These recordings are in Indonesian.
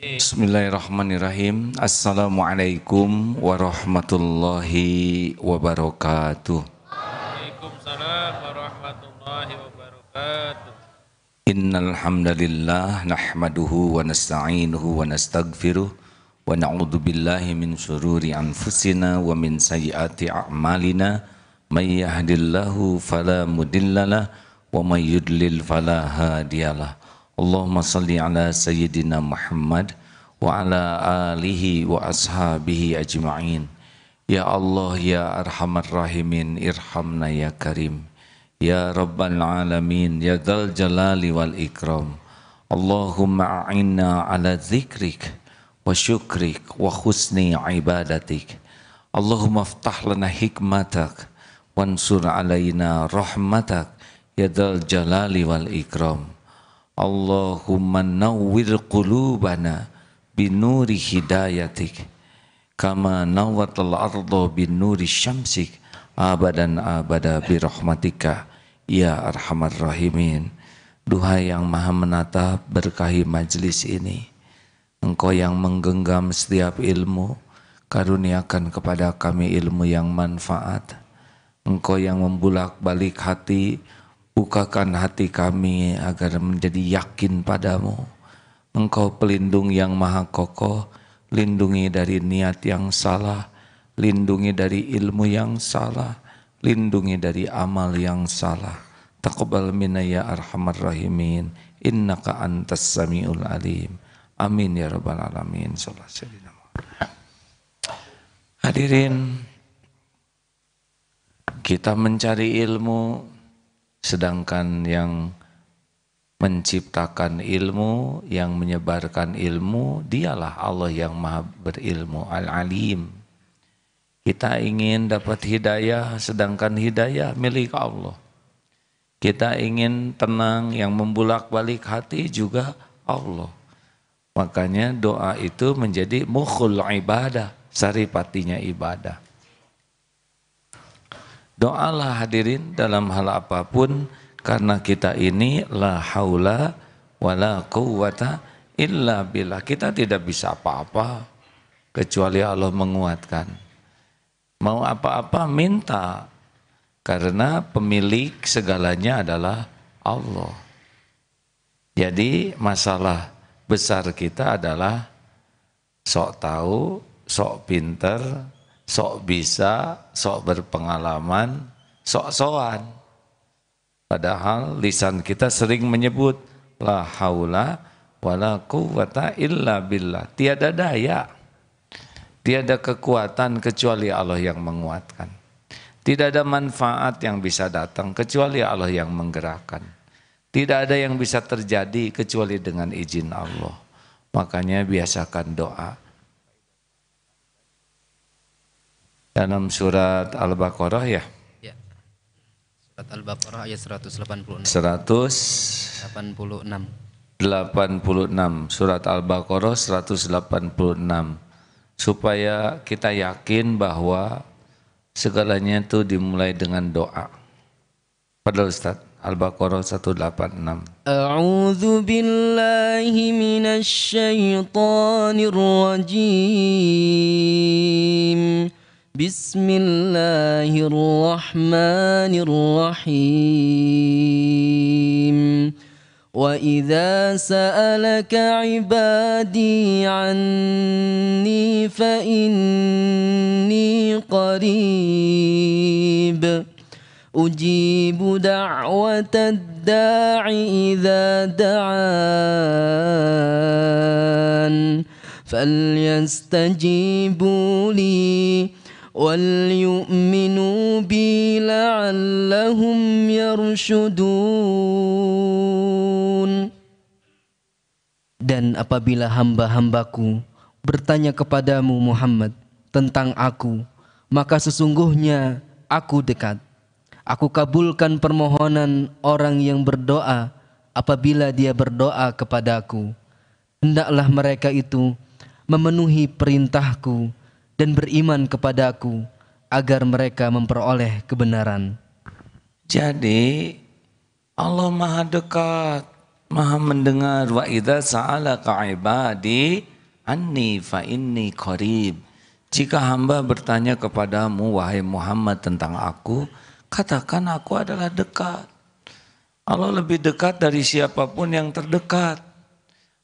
Bismillahirrahmanirrahim. Assalamualaikum warahmatullahi wabarakatuh. Waalaikumsalam warahmatullahi wabarakatuh. Innal hamdalillah nahmaduhu wa nasta'inuhu wa nastaghfiruh wa na'udzu billahi min syururi anfusina wa min sayyiati a'malina may yahdihillahu fala mudhillalah wa may yudlil Allahumma salli ala sayyidina Muhammad wa ala alihi wa ashabihi ajma'in. Ya Allah ya arhamar rahimin irhamna ya karim. Ya rabbal alamin ya dal jalali wal ikram. Allahumma a'inna ala dzikrik wa syukrik wa husni ibadatik. Allahumma aftah lana hikmatak wa wansur alaina rahmatak ya dal jalali wal ikram. Allahumma nawwir qulubana binuri hidayatik kama nawwatal ardo binuri syamsik abadan abada birahmatika ya arhamar rahimin duha yang maha menata berkahi majlis ini Engkau yang menggenggam setiap ilmu Karuniakan kepada kami ilmu yang manfaat Engkau yang membulak balik hati Bukakan hati kami agar menjadi yakin padamu. Engkau pelindung yang maha kokoh, lindungi dari niat yang salah, lindungi dari ilmu yang salah, lindungi dari amal yang salah. Taqabbal minna ya arhamar rahimin, innaka antas samiul alim. Amin ya rabbal alamin. Hadirin, kita mencari ilmu sedangkan yang menciptakan ilmu, yang menyebarkan ilmu, dialah Allah yang maha berilmu, al-alim. Kita ingin dapat hidayah, sedangkan hidayah milik Allah. Kita ingin tenang, yang membulak balik hati juga Allah. Makanya doa itu menjadi mukhul ibadah, saripatinya ibadah. Doalah hadirin dalam hal apapun karena kita ini la haula wala quwata illa billah. Kita tidak bisa apa-apa kecuali Allah menguatkan. Mau apa-apa minta karena pemilik segalanya adalah Allah. Jadi masalah besar kita adalah sok tahu, sok pinter, sok bisa, sok berpengalaman, sok soan. Padahal lisan kita sering menyebut la haula wala quwata illa billah. Tiada daya. Tiada kekuatan kecuali Allah yang menguatkan. Tidak ada manfaat yang bisa datang kecuali Allah yang menggerakkan. Tidak ada yang bisa terjadi kecuali dengan izin Allah. Makanya biasakan doa dalam surat Al-Baqarah ya? ya. Surat Al-Baqarah ayat 186. 186. 86. Surat Al-Baqarah 186. Supaya kita yakin bahwa segalanya itu dimulai dengan doa. Padahal Ustaz. Al-Baqarah 186. A'udzu billahi minasy syaithanir rajim. بسم الله الرحمن الرحيم وإذا سألك عبادي عني فإني قريب أجيب دعوة الداع إذا دعان فليستجيبوا لي وليؤمنوا بي لعلهم يرشدون Dan apabila hamba-hambaku bertanya kepadamu Muhammad tentang aku, maka sesungguhnya aku dekat. Aku kabulkan permohonan orang yang berdoa apabila dia berdoa kepadaku. Hendaklah mereka itu memenuhi perintahku dan beriman kepadaku agar mereka memperoleh kebenaran. Jadi Allah maha dekat, maha mendengar. Wa idha sa'ala ibadi anni fa inni qarib. Jika hamba bertanya kepadamu, wahai Muhammad tentang aku, katakan aku adalah dekat. Allah lebih dekat dari siapapun yang terdekat.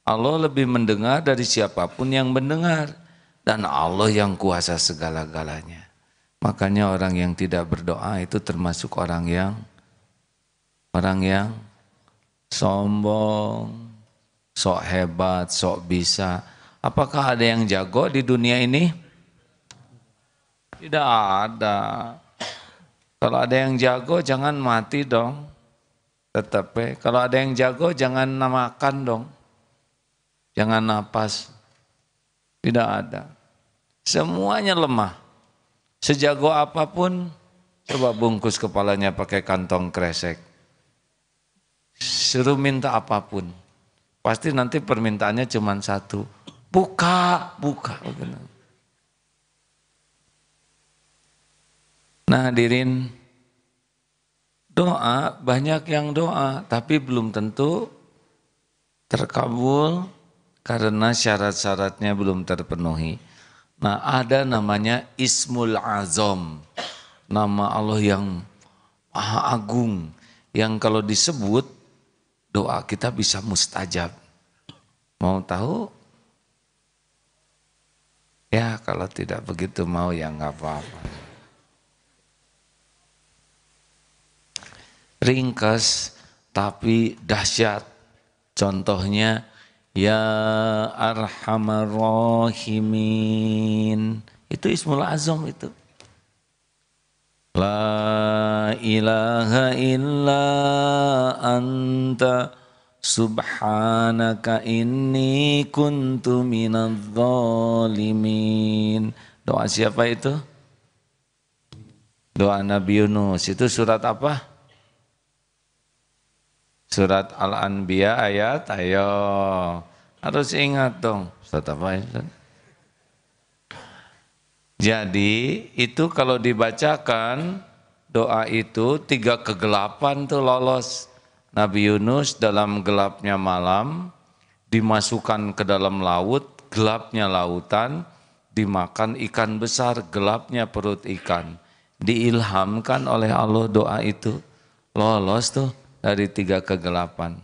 Allah lebih mendengar dari siapapun yang mendengar. Dan Allah yang kuasa segala-galanya. Makanya orang yang tidak berdoa itu termasuk orang yang orang yang sombong, sok hebat, sok bisa. Apakah ada yang jago di dunia ini? Tidak ada. Kalau ada yang jago jangan mati dong. Tetapi eh. kalau ada yang jago jangan makan dong. Jangan napas. Tidak ada. Semuanya lemah. Sejago apapun, coba bungkus kepalanya pakai kantong kresek. Suruh minta apapun. Pasti nanti permintaannya cuma satu. Buka, buka. Oh, nah hadirin, doa banyak yang doa, tapi belum tentu terkabul karena syarat-syaratnya belum terpenuhi. Nah, ada namanya Ismul Azam. Nama Allah yang maha agung. Yang kalau disebut, doa kita bisa mustajab. Mau tahu? Ya, kalau tidak begitu mau ya nggak apa-apa. Ringkas tapi dahsyat. Contohnya Ya Arhamar Rahimin. Itu Ismul Azam itu. La ilaha illa anta subhanaka inni kuntu minal zalimin. Doa siapa itu? Doa Nabi Yunus. Itu surat apa? Surat Al-Anbiya ayat, ayo. Harus ingat dong. Ustaz apa Ustaz? Jadi itu kalau dibacakan doa itu tiga kegelapan tuh lolos. Nabi Yunus dalam gelapnya malam dimasukkan ke dalam laut, gelapnya lautan, dimakan ikan besar, gelapnya perut ikan. Diilhamkan oleh Allah doa itu. Lolos tuh dari tiga kegelapan.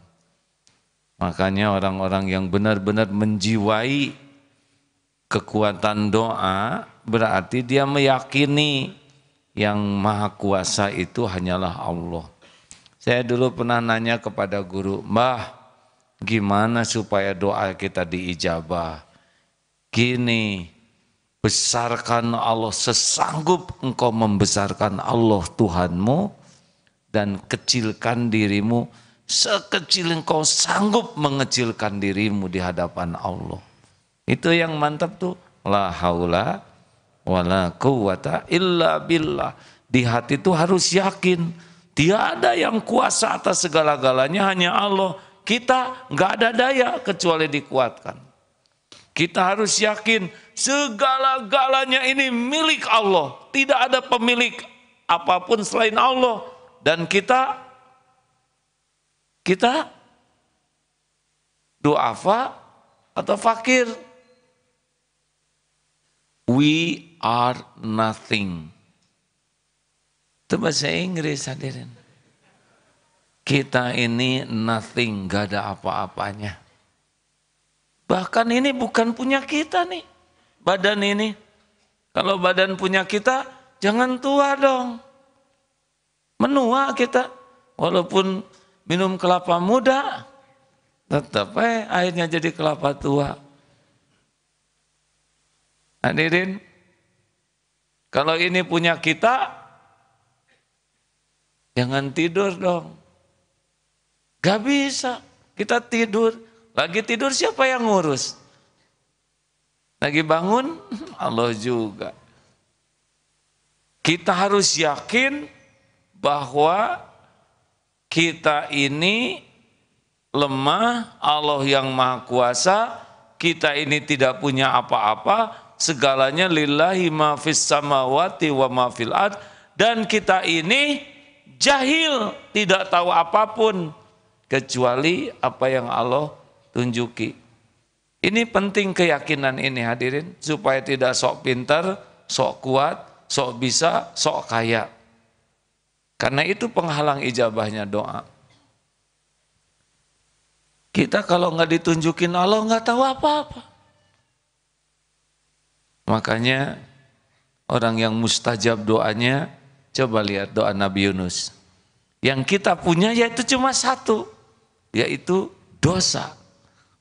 Makanya orang-orang yang benar-benar menjiwai kekuatan doa berarti dia meyakini yang maha kuasa itu hanyalah Allah. Saya dulu pernah nanya kepada guru, Mbah gimana supaya doa kita diijabah? Gini, besarkan Allah sesanggup engkau membesarkan Allah Tuhanmu, dan kecilkan dirimu sekecil engkau sanggup mengecilkan dirimu di hadapan Allah. Itu yang mantap tuh. La haula wala quwata illa billah. Di hati itu harus yakin. Tiada yang kuasa atas segala-galanya hanya Allah. Kita nggak ada daya kecuali dikuatkan. Kita harus yakin segala-galanya ini milik Allah. Tidak ada pemilik apapun selain Allah dan kita kita duafa atau fakir. We are nothing. Itu bahasa Inggris hadirin. Kita ini nothing, gak ada apa-apanya. Bahkan ini bukan punya kita nih, badan ini. Kalau badan punya kita, jangan tua dong. Menua kita, walaupun minum kelapa muda, tetap eh, akhirnya jadi kelapa tua. Hadirin, kalau ini punya kita, jangan tidur dong. Gak bisa, kita tidur. Lagi tidur siapa yang ngurus? Lagi bangun, Allah juga. Kita harus yakin bahwa kita ini lemah, Allah yang maha kuasa, kita ini tidak punya apa-apa, segalanya lillahi ma fis samawati wa ma fil ad, dan kita ini jahil, tidak tahu apapun kecuali apa yang Allah tunjuki. Ini penting keyakinan ini hadirin supaya tidak sok pintar, sok kuat, sok bisa, sok kaya. Karena itu penghalang ijabahnya doa. Kita kalau nggak ditunjukin Allah nggak tahu apa-apa. Makanya orang yang mustajab doanya, coba lihat doa Nabi Yunus. Yang kita punya yaitu cuma satu, yaitu dosa.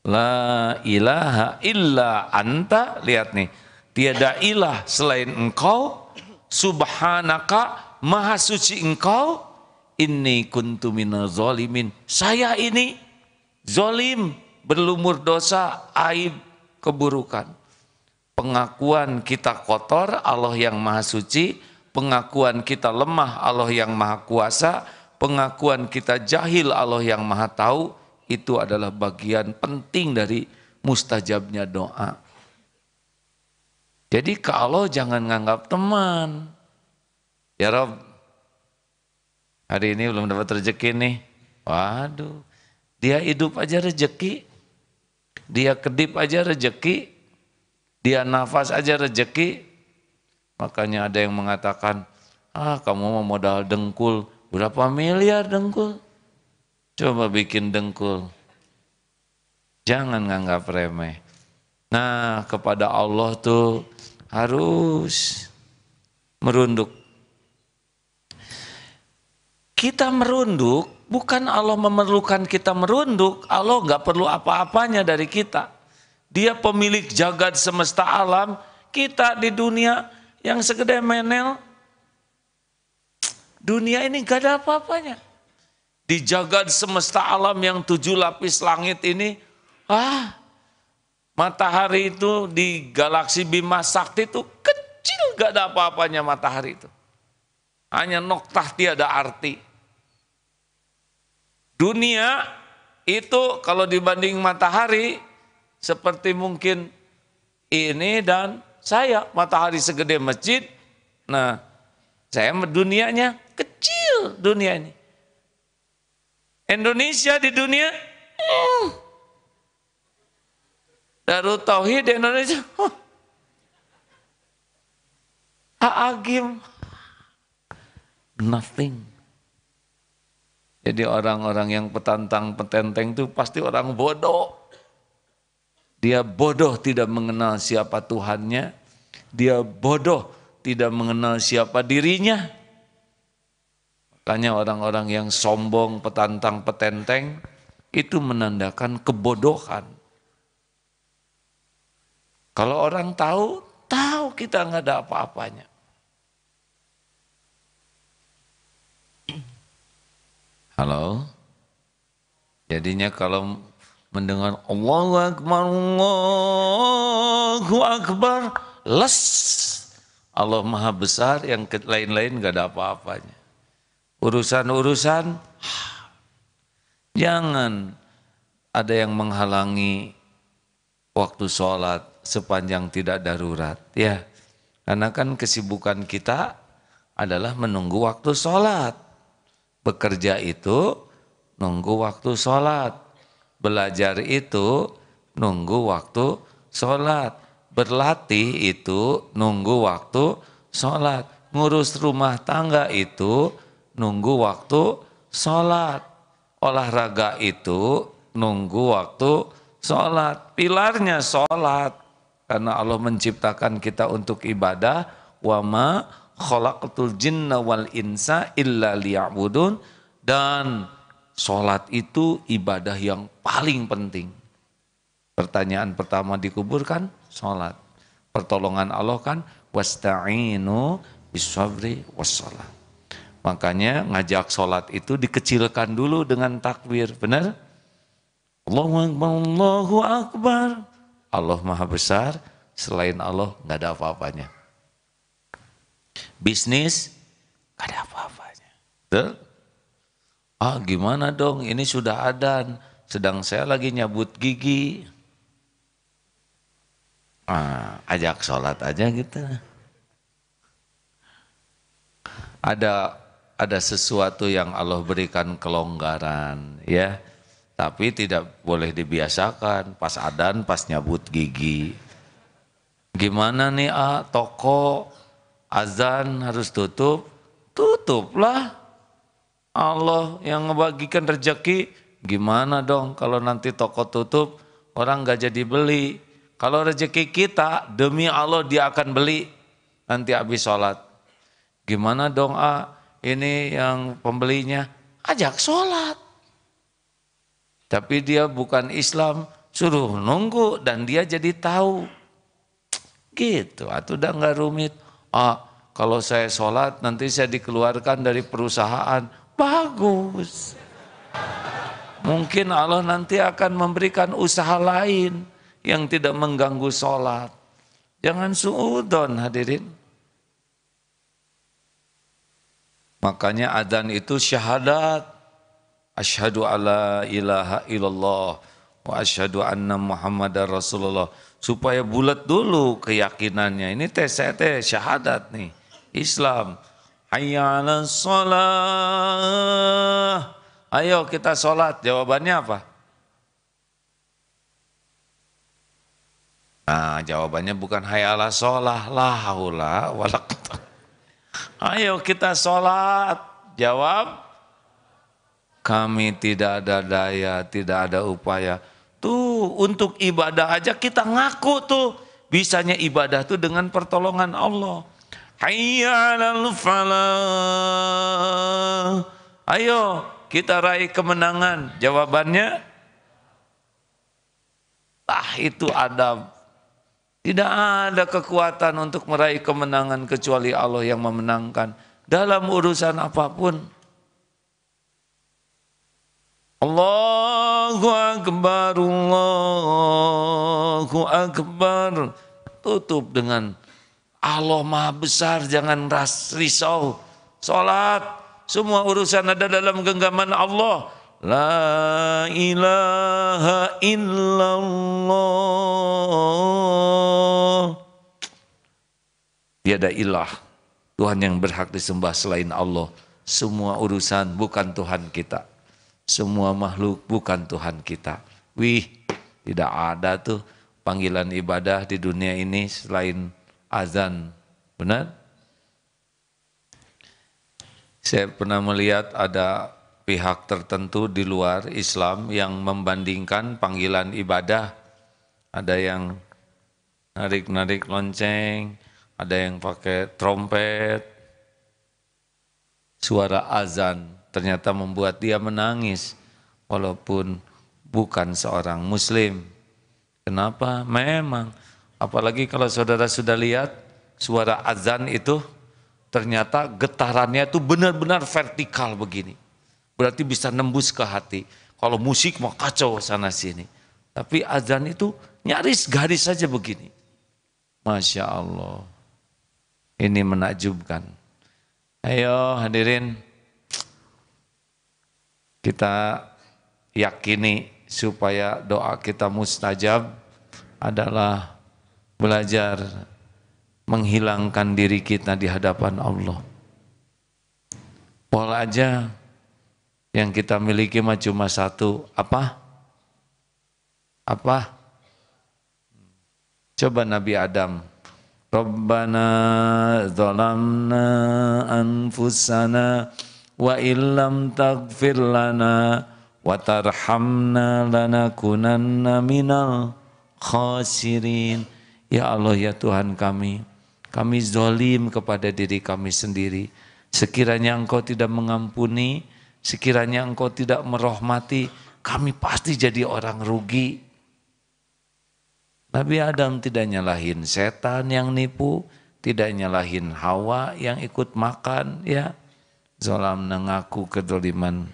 La ilaha illa anta, lihat nih. Tiada ilah selain engkau, subhanaka maha suci engkau, ini kuntu zolimin. Saya ini zolim, berlumur dosa, aib, keburukan. Pengakuan kita kotor, Allah yang maha suci. Pengakuan kita lemah, Allah yang maha kuasa. Pengakuan kita jahil, Allah yang maha tahu. Itu adalah bagian penting dari mustajabnya doa. Jadi kalau jangan nganggap teman, Ya Rob, hari ini belum dapat rezeki nih. Waduh, dia hidup aja rezeki, dia kedip aja rezeki, dia nafas aja rezeki. Makanya ada yang mengatakan, ah kamu mau modal dengkul, berapa miliar dengkul? Coba bikin dengkul. Jangan nganggap remeh. Nah kepada Allah tuh harus merunduk kita merunduk, bukan Allah memerlukan kita merunduk, Allah nggak perlu apa-apanya dari kita. Dia pemilik jagad semesta alam, kita di dunia yang segede menel, dunia ini gak ada apa-apanya. Di jagad semesta alam yang tujuh lapis langit ini, ah matahari itu di galaksi Bima Sakti itu kecil gak ada apa-apanya matahari itu. Hanya noktah tiada arti Dunia itu kalau dibanding matahari seperti mungkin ini dan saya matahari segede masjid. Nah, saya dunianya kecil dunia ini. Indonesia di dunia hmm. Darut Tauhid di Indonesia huh. Aagim nothing jadi orang-orang yang petantang petenteng itu pasti orang bodoh. Dia bodoh tidak mengenal siapa Tuhannya. Dia bodoh tidak mengenal siapa dirinya. Makanya orang-orang yang sombong, petantang, petenteng itu menandakan kebodohan. Kalau orang tahu, tahu kita nggak ada apa-apanya. Halo? Jadinya kalau mendengar Allahu Akbar, Allahu Akbar, les. Allah Maha Besar yang lain-lain gak ada apa-apanya. Urusan-urusan, jangan ada yang menghalangi waktu sholat sepanjang tidak darurat. Ya, karena kan kesibukan kita adalah menunggu waktu sholat. Bekerja itu nunggu waktu sholat. Belajar itu nunggu waktu sholat. Berlatih itu nunggu waktu sholat. Ngurus rumah tangga itu nunggu waktu sholat. Olahraga itu nunggu waktu sholat. Pilarnya sholat. Karena Allah menciptakan kita untuk ibadah. Wama khalaqtul jinna wal insa illa liya'budun dan sholat itu ibadah yang paling penting. Pertanyaan pertama dikuburkan sholat. Pertolongan Allah kan wasta'inu bisabri wassalat. Makanya ngajak sholat itu dikecilkan dulu dengan takbir, benar? Allahu Akbar, Allahu Akbar. Allah Maha Besar, selain Allah nggak ada apa-apanya bisnis, gak ada apa-apanya. Betul? Ah gimana dong ini sudah ada, sedang saya lagi nyabut gigi. Ah, ajak sholat aja gitu. Ada ada sesuatu yang Allah berikan kelonggaran ya tapi tidak boleh dibiasakan pas adan pas nyabut gigi gimana nih ah toko azan harus tutup, tutuplah. Allah yang membagikan rezeki, gimana dong kalau nanti toko tutup, orang gak jadi beli. Kalau rezeki kita, demi Allah dia akan beli nanti habis sholat. Gimana dong ah, ini yang pembelinya, ajak sholat. Tapi dia bukan Islam, suruh nunggu dan dia jadi tahu. Gitu, atau udah gak rumit ah, kalau saya sholat nanti saya dikeluarkan dari perusahaan. Bagus. Mungkin Allah nanti akan memberikan usaha lain yang tidak mengganggu sholat. Jangan suudon hadirin. Makanya adan itu syahadat. Asyhadu alla ilaha illallah wa asyhadu anna muhammadar rasulullah supaya bulat dulu keyakinannya. Ini tes saya syahadat nih. Islam. Ayo kita sholat. Jawabannya apa? Nah, jawabannya bukan hayala sholah lahula Ayo kita sholat. Jawab, kami tidak ada daya, tidak ada upaya. Tuh untuk ibadah aja kita ngaku tuh bisanya ibadah tuh dengan pertolongan Allah. Hayya 'alal Ayo kita raih kemenangan. Jawabannya ah itu adab. Tidak ada kekuatan untuk meraih kemenangan kecuali Allah yang memenangkan dalam urusan apapun. Allah Allahu Akbar, Allahu Akbar. Tutup dengan Allah maha besar, jangan ras, risau. Salat, semua urusan ada dalam genggaman Allah. La ilaha illallah. Tiada ilah, Tuhan yang berhak disembah selain Allah. Semua urusan bukan Tuhan kita semua makhluk bukan Tuhan kita. Wih, tidak ada tuh panggilan ibadah di dunia ini selain azan. Benar? Saya pernah melihat ada pihak tertentu di luar Islam yang membandingkan panggilan ibadah. Ada yang narik-narik lonceng, ada yang pakai trompet, suara azan ternyata membuat dia menangis walaupun bukan seorang muslim. Kenapa? Memang apalagi kalau saudara sudah lihat suara azan itu ternyata getarannya itu benar-benar vertikal begini. Berarti bisa nembus ke hati. Kalau musik mau kacau sana sini. Tapi azan itu nyaris garis saja begini. Masya Allah. Ini menakjubkan. Ayo hadirin kita yakini supaya doa kita mustajab adalah belajar menghilangkan diri kita di hadapan Allah. Pola aja yang kita miliki mah cuma satu, apa? Apa? Coba Nabi Adam. Rabbana zalamna anfusana wa illam taghfir lana wa tarhamna lanakunanna minal khasirin. Ya Allah ya Tuhan kami, kami zolim kepada diri kami sendiri. Sekiranya engkau tidak mengampuni, sekiranya engkau tidak merahmati, kami pasti jadi orang rugi. Nabi Adam tidak nyalahin setan yang nipu, tidak nyalahin Hawa yang ikut makan, ya zolam mengaku kedoliman.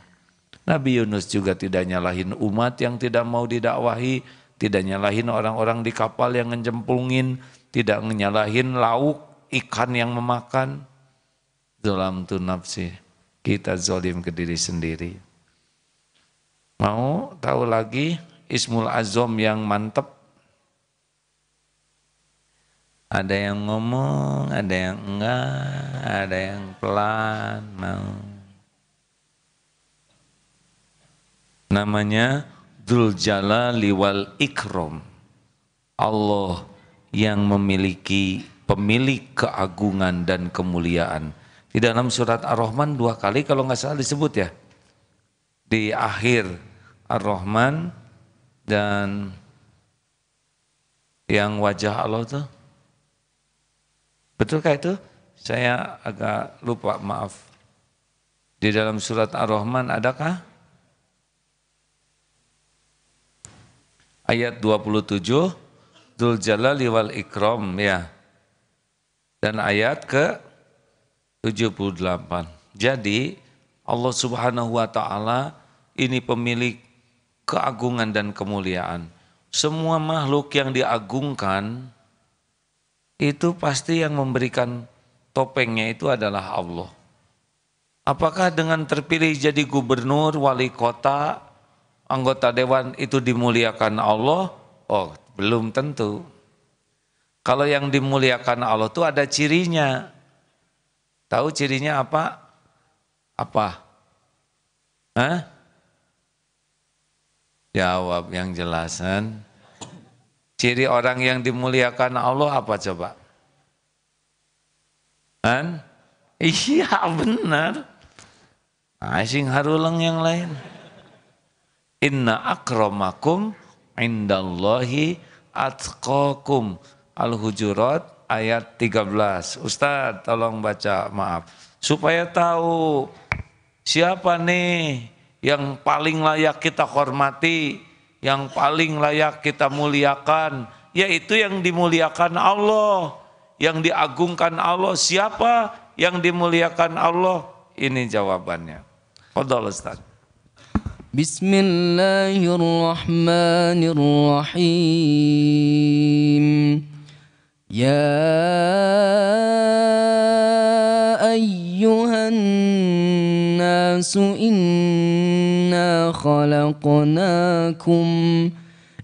Nabi Yunus juga tidak nyalahin umat yang tidak mau didakwahi, tidak nyalahin orang-orang di kapal yang ngejempungin, tidak nyalahin lauk, ikan yang memakan. Zolam tu nafsi, kita zolim ke diri sendiri. Mau tahu lagi Ismul Azom yang mantep ada yang ngomong, ada yang enggak, ada yang pelan, mau. Namanya Duljala Jalali wal Ikram. Allah yang memiliki pemilik keagungan dan kemuliaan. Di dalam surat Ar-Rahman dua kali kalau nggak salah disebut ya. Di akhir Ar-Rahman dan yang wajah Allah tuh Betulkah itu? Saya agak lupa, maaf. Di dalam surat Ar-Rahman adakah? Ayat 27, Dzul Jalali wal Ikram, ya. Dan ayat ke 78. Jadi Allah Subhanahu wa taala ini pemilik keagungan dan kemuliaan. Semua makhluk yang diagungkan itu pasti yang memberikan topengnya itu adalah Allah. Apakah dengan terpilih jadi gubernur, wali kota, anggota dewan itu dimuliakan Allah? Oh, belum tentu. Kalau yang dimuliakan Allah itu ada cirinya. Tahu cirinya apa? Apa? Hah? Jawab yang jelasan. Ciri orang yang dimuliakan Allah apa coba? Kan? Iya benar. Asing nah, harulang yang lain. Inna akramakum indallahi atqakum. Al-Hujurat ayat 13. Ustaz tolong baca maaf. Supaya tahu siapa nih yang paling layak kita hormati yang paling layak kita muliakan yaitu yang dimuliakan Allah yang diagungkan Allah siapa yang dimuliakan Allah ini jawabannya Fadal Ustaz Bismillahirrahmanirrahim Ya أيها الناس إنا خلقناكم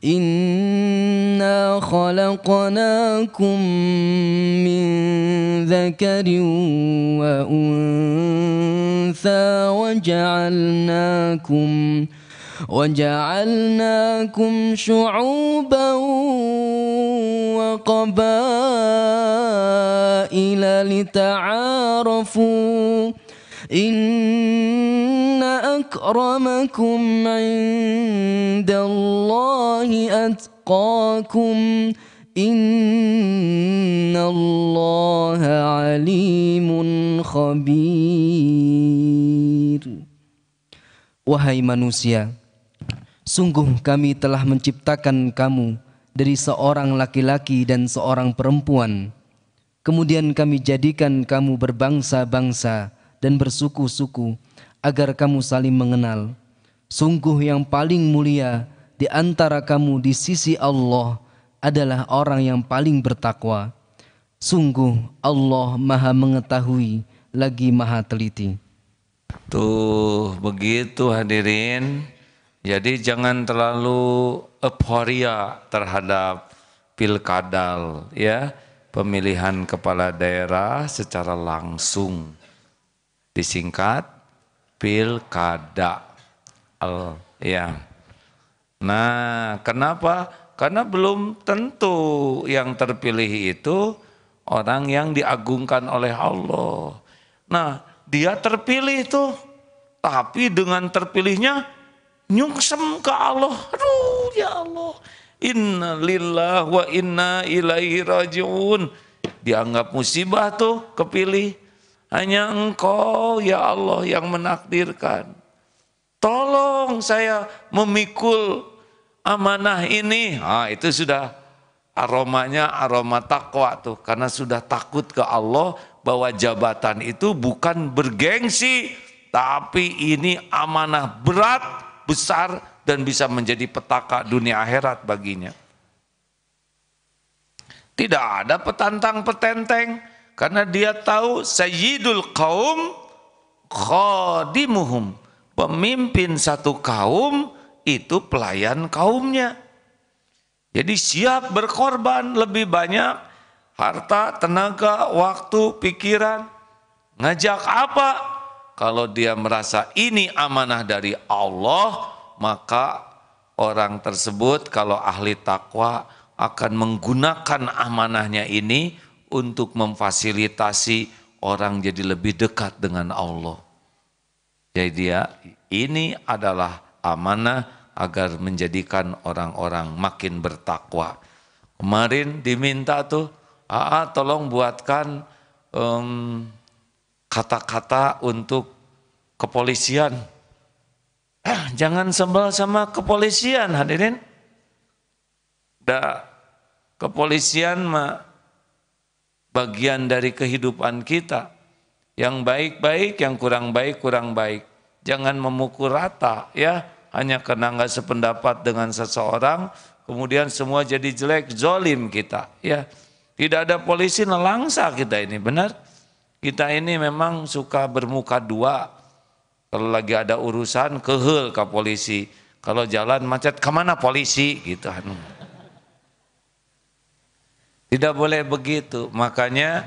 إنا خلقناكم من ذكر وأنثى وجعلناكم وجعلناكم شعوبا وقبائل لتعارفوا إن أكرمكم عند الله أتقاكم إن الله عليم خبير وهي manusia, Sungguh kami telah menciptakan kamu dari seorang laki-laki dan seorang perempuan. Kemudian kami jadikan kamu berbangsa-bangsa dan bersuku-suku agar kamu saling mengenal. Sungguh yang paling mulia di antara kamu di sisi Allah adalah orang yang paling bertakwa. Sungguh Allah maha mengetahui lagi maha teliti. Tuh begitu hadirin. Jadi jangan terlalu euforia terhadap pilkadal ya, pemilihan kepala daerah secara langsung. Disingkat pilkada. Al, ya. Nah, kenapa? Karena belum tentu yang terpilih itu orang yang diagungkan oleh Allah. Nah, dia terpilih tuh, tapi dengan terpilihnya nyungsem ke Allah. Aduh ya Allah. Inna lillah wa inna ilaihi rajiun. Dianggap musibah tuh kepilih. Hanya engkau ya Allah yang menakdirkan. Tolong saya memikul amanah ini. Nah, itu sudah aromanya aroma takwa tuh. Karena sudah takut ke Allah bahwa jabatan itu bukan bergengsi. Tapi ini amanah berat besar dan bisa menjadi petaka dunia akhirat baginya. Tidak ada petantang petenteng karena dia tahu sayyidul kaum khadimuhum. Pemimpin satu kaum itu pelayan kaumnya. Jadi siap berkorban lebih banyak harta, tenaga, waktu, pikiran. Ngajak apa? Kalau dia merasa ini amanah dari Allah, maka orang tersebut kalau ahli takwa akan menggunakan amanahnya ini untuk memfasilitasi orang jadi lebih dekat dengan Allah. Jadi dia ya, ini adalah amanah agar menjadikan orang-orang makin bertakwa. Kemarin diminta tuh, "Aa, tolong buatkan um, kata-kata untuk kepolisian. Eh, jangan sebel sama kepolisian hadirin. Da, kepolisian mah bagian dari kehidupan kita. Yang baik-baik, yang kurang baik, kurang baik. Jangan memukul rata ya, hanya karena nggak sependapat dengan seseorang, kemudian semua jadi jelek, zolim kita ya. Tidak ada polisi nelangsa kita ini, benar? Kita ini memang suka bermuka dua. Kalau lagi ada urusan kehel ke polisi. Kalau jalan macet kemana polisi gitu. Anu. Tidak boleh begitu. Makanya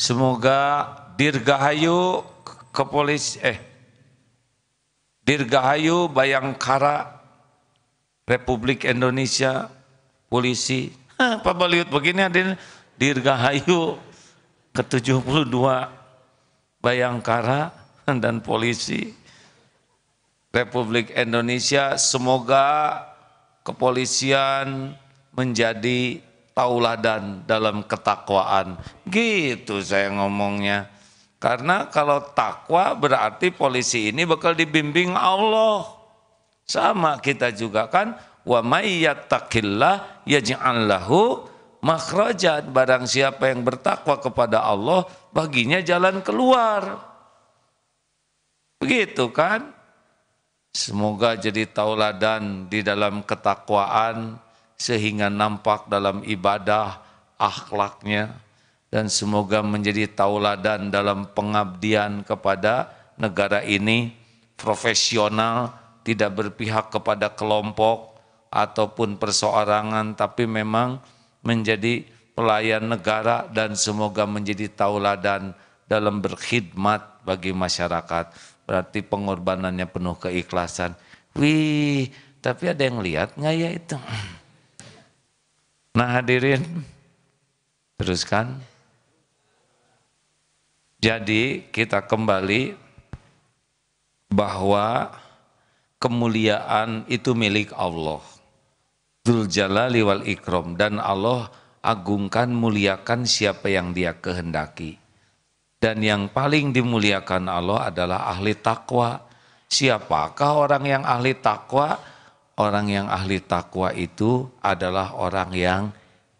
semoga Dirgahayu ke polisi eh Dirgahayu Bayangkara Republik Indonesia polisi Hah, Pak Baliut begini ada Dirgahayu ke-72 Bayangkara dan polisi Republik Indonesia semoga kepolisian menjadi tauladan dalam ketakwaan. Gitu saya ngomongnya. Karena kalau takwa berarti polisi ini bakal dibimbing Allah. Sama kita juga kan wa may yattaqillah yaj'al makhrajat barang siapa yang bertakwa kepada Allah baginya jalan keluar begitu kan semoga jadi tauladan di dalam ketakwaan sehingga nampak dalam ibadah akhlaknya dan semoga menjadi tauladan dalam pengabdian kepada negara ini profesional tidak berpihak kepada kelompok ataupun perseorangan tapi memang menjadi pelayan negara dan semoga menjadi tauladan dalam berkhidmat bagi masyarakat. Berarti pengorbanannya penuh keikhlasan. Wih, tapi ada yang lihat nggak ya itu? Nah hadirin, teruskan. Jadi kita kembali bahwa kemuliaan itu milik Allah Dzul Jalali wal Ikram dan Allah agungkan muliakan siapa yang dia kehendaki. Dan yang paling dimuliakan Allah adalah ahli takwa. Siapakah orang yang ahli takwa? Orang yang ahli takwa itu adalah orang yang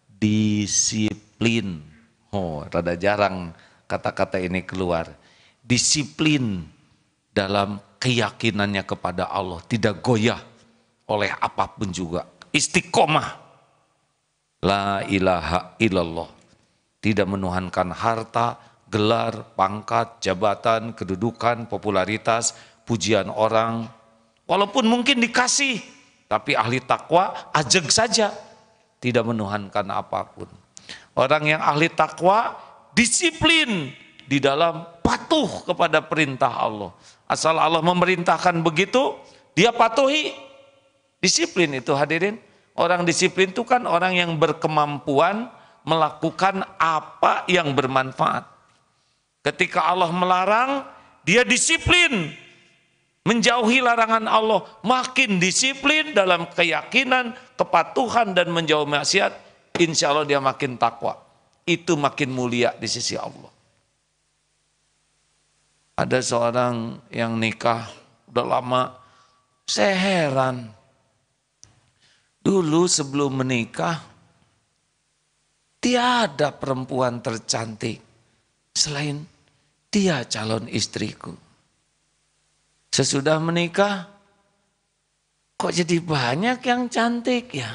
disiplin. Oh, rada jarang kata-kata ini keluar. Disiplin dalam keyakinannya kepada Allah, tidak goyah oleh apapun juga. Istiqomah. La ilaha illallah. Tidak menuhankan harta, gelar, pangkat, jabatan, kedudukan, popularitas, pujian orang. Walaupun mungkin dikasih, tapi ahli takwa ajeng saja. Tidak menuhankan apapun. Orang yang ahli takwa disiplin di dalam patuh kepada perintah Allah. Asal Allah memerintahkan begitu, dia patuhi. Disiplin itu hadirin. Orang disiplin itu kan orang yang berkemampuan melakukan apa yang bermanfaat. Ketika Allah melarang, dia disiplin menjauhi larangan Allah, makin disiplin dalam keyakinan, kepatuhan dan menjauhi maksiat, insya Allah dia makin takwa. Itu makin mulia di sisi Allah. Ada seorang yang nikah udah lama, saya heran. Dulu sebelum menikah, tiada perempuan tercantik selain dia calon istriku. Sesudah menikah, kok jadi banyak yang cantik ya?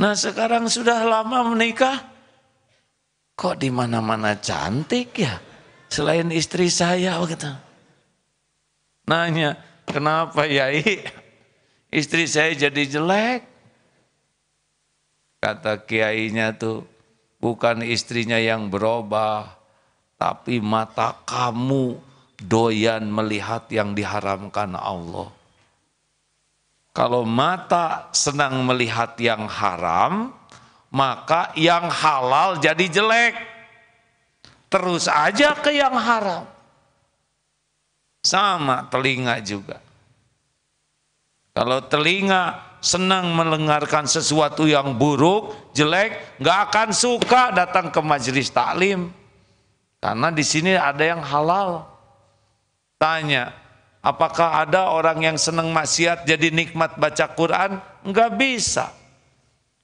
Nah sekarang sudah lama menikah, kok di mana-mana cantik ya? Selain istri saya, begitu. Oh Nanya, kenapa ya? Istri saya jadi jelek. Kata kiainya tuh, bukan istrinya yang berubah, tapi mata kamu doyan melihat yang diharamkan Allah. Kalau mata senang melihat yang haram, maka yang halal jadi jelek. Terus aja ke yang haram. Sama telinga juga. Kalau telinga senang mendengarkan sesuatu yang buruk, jelek, nggak akan suka datang ke majelis taklim. Karena di sini ada yang halal. Tanya, apakah ada orang yang senang maksiat jadi nikmat baca Quran? Nggak bisa.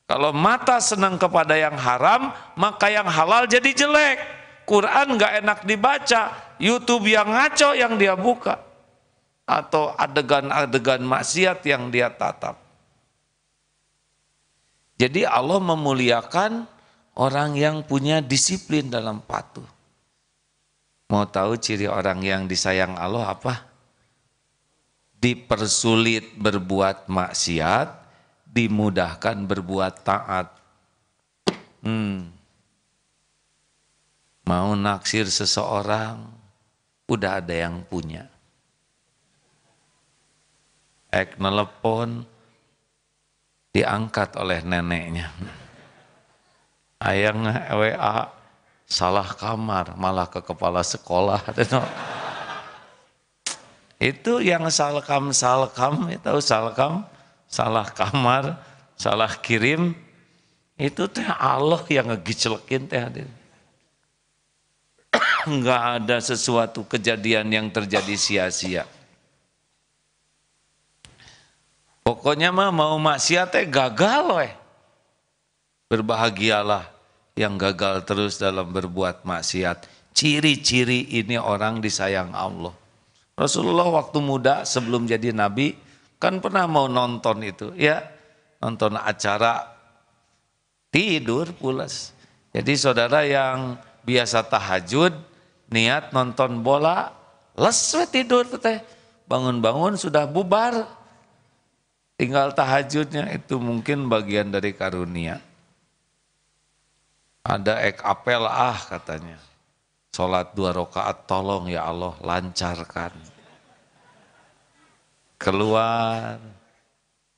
Kalau mata senang kepada yang haram, maka yang halal jadi jelek. Quran nggak enak dibaca, YouTube yang ngaco yang dia buka atau adegan-adegan maksiat yang dia tatap. Jadi Allah memuliakan orang yang punya disiplin dalam patuh. Mau tahu ciri orang yang disayang Allah apa? Dipersulit berbuat maksiat, dimudahkan berbuat taat. Hmm. Mau naksir seseorang, udah ada yang punya ek nelepon, diangkat oleh neneknya. Ayang WA, salah kamar, malah ke kepala sekolah. itu yang salkam salkam itu salkam salah kamar salah kirim itu teh Allah yang ngegiclekin teh hadir, nggak ada sesuatu kejadian yang terjadi sia-sia Pokoknya mah mau maksiatnya gagal weh. Berbahagialah yang gagal terus dalam berbuat maksiat. Ciri-ciri ini orang disayang Allah. Rasulullah waktu muda sebelum jadi nabi kan pernah mau nonton itu ya. Nonton acara tidur pulas. Jadi saudara yang biasa tahajud niat nonton bola lesu tidur teh. Bangun-bangun sudah bubar Tinggal tahajudnya itu mungkin bagian dari karunia. Ada ek apel ah katanya. Sholat dua rakaat tolong ya Allah lancarkan. Keluar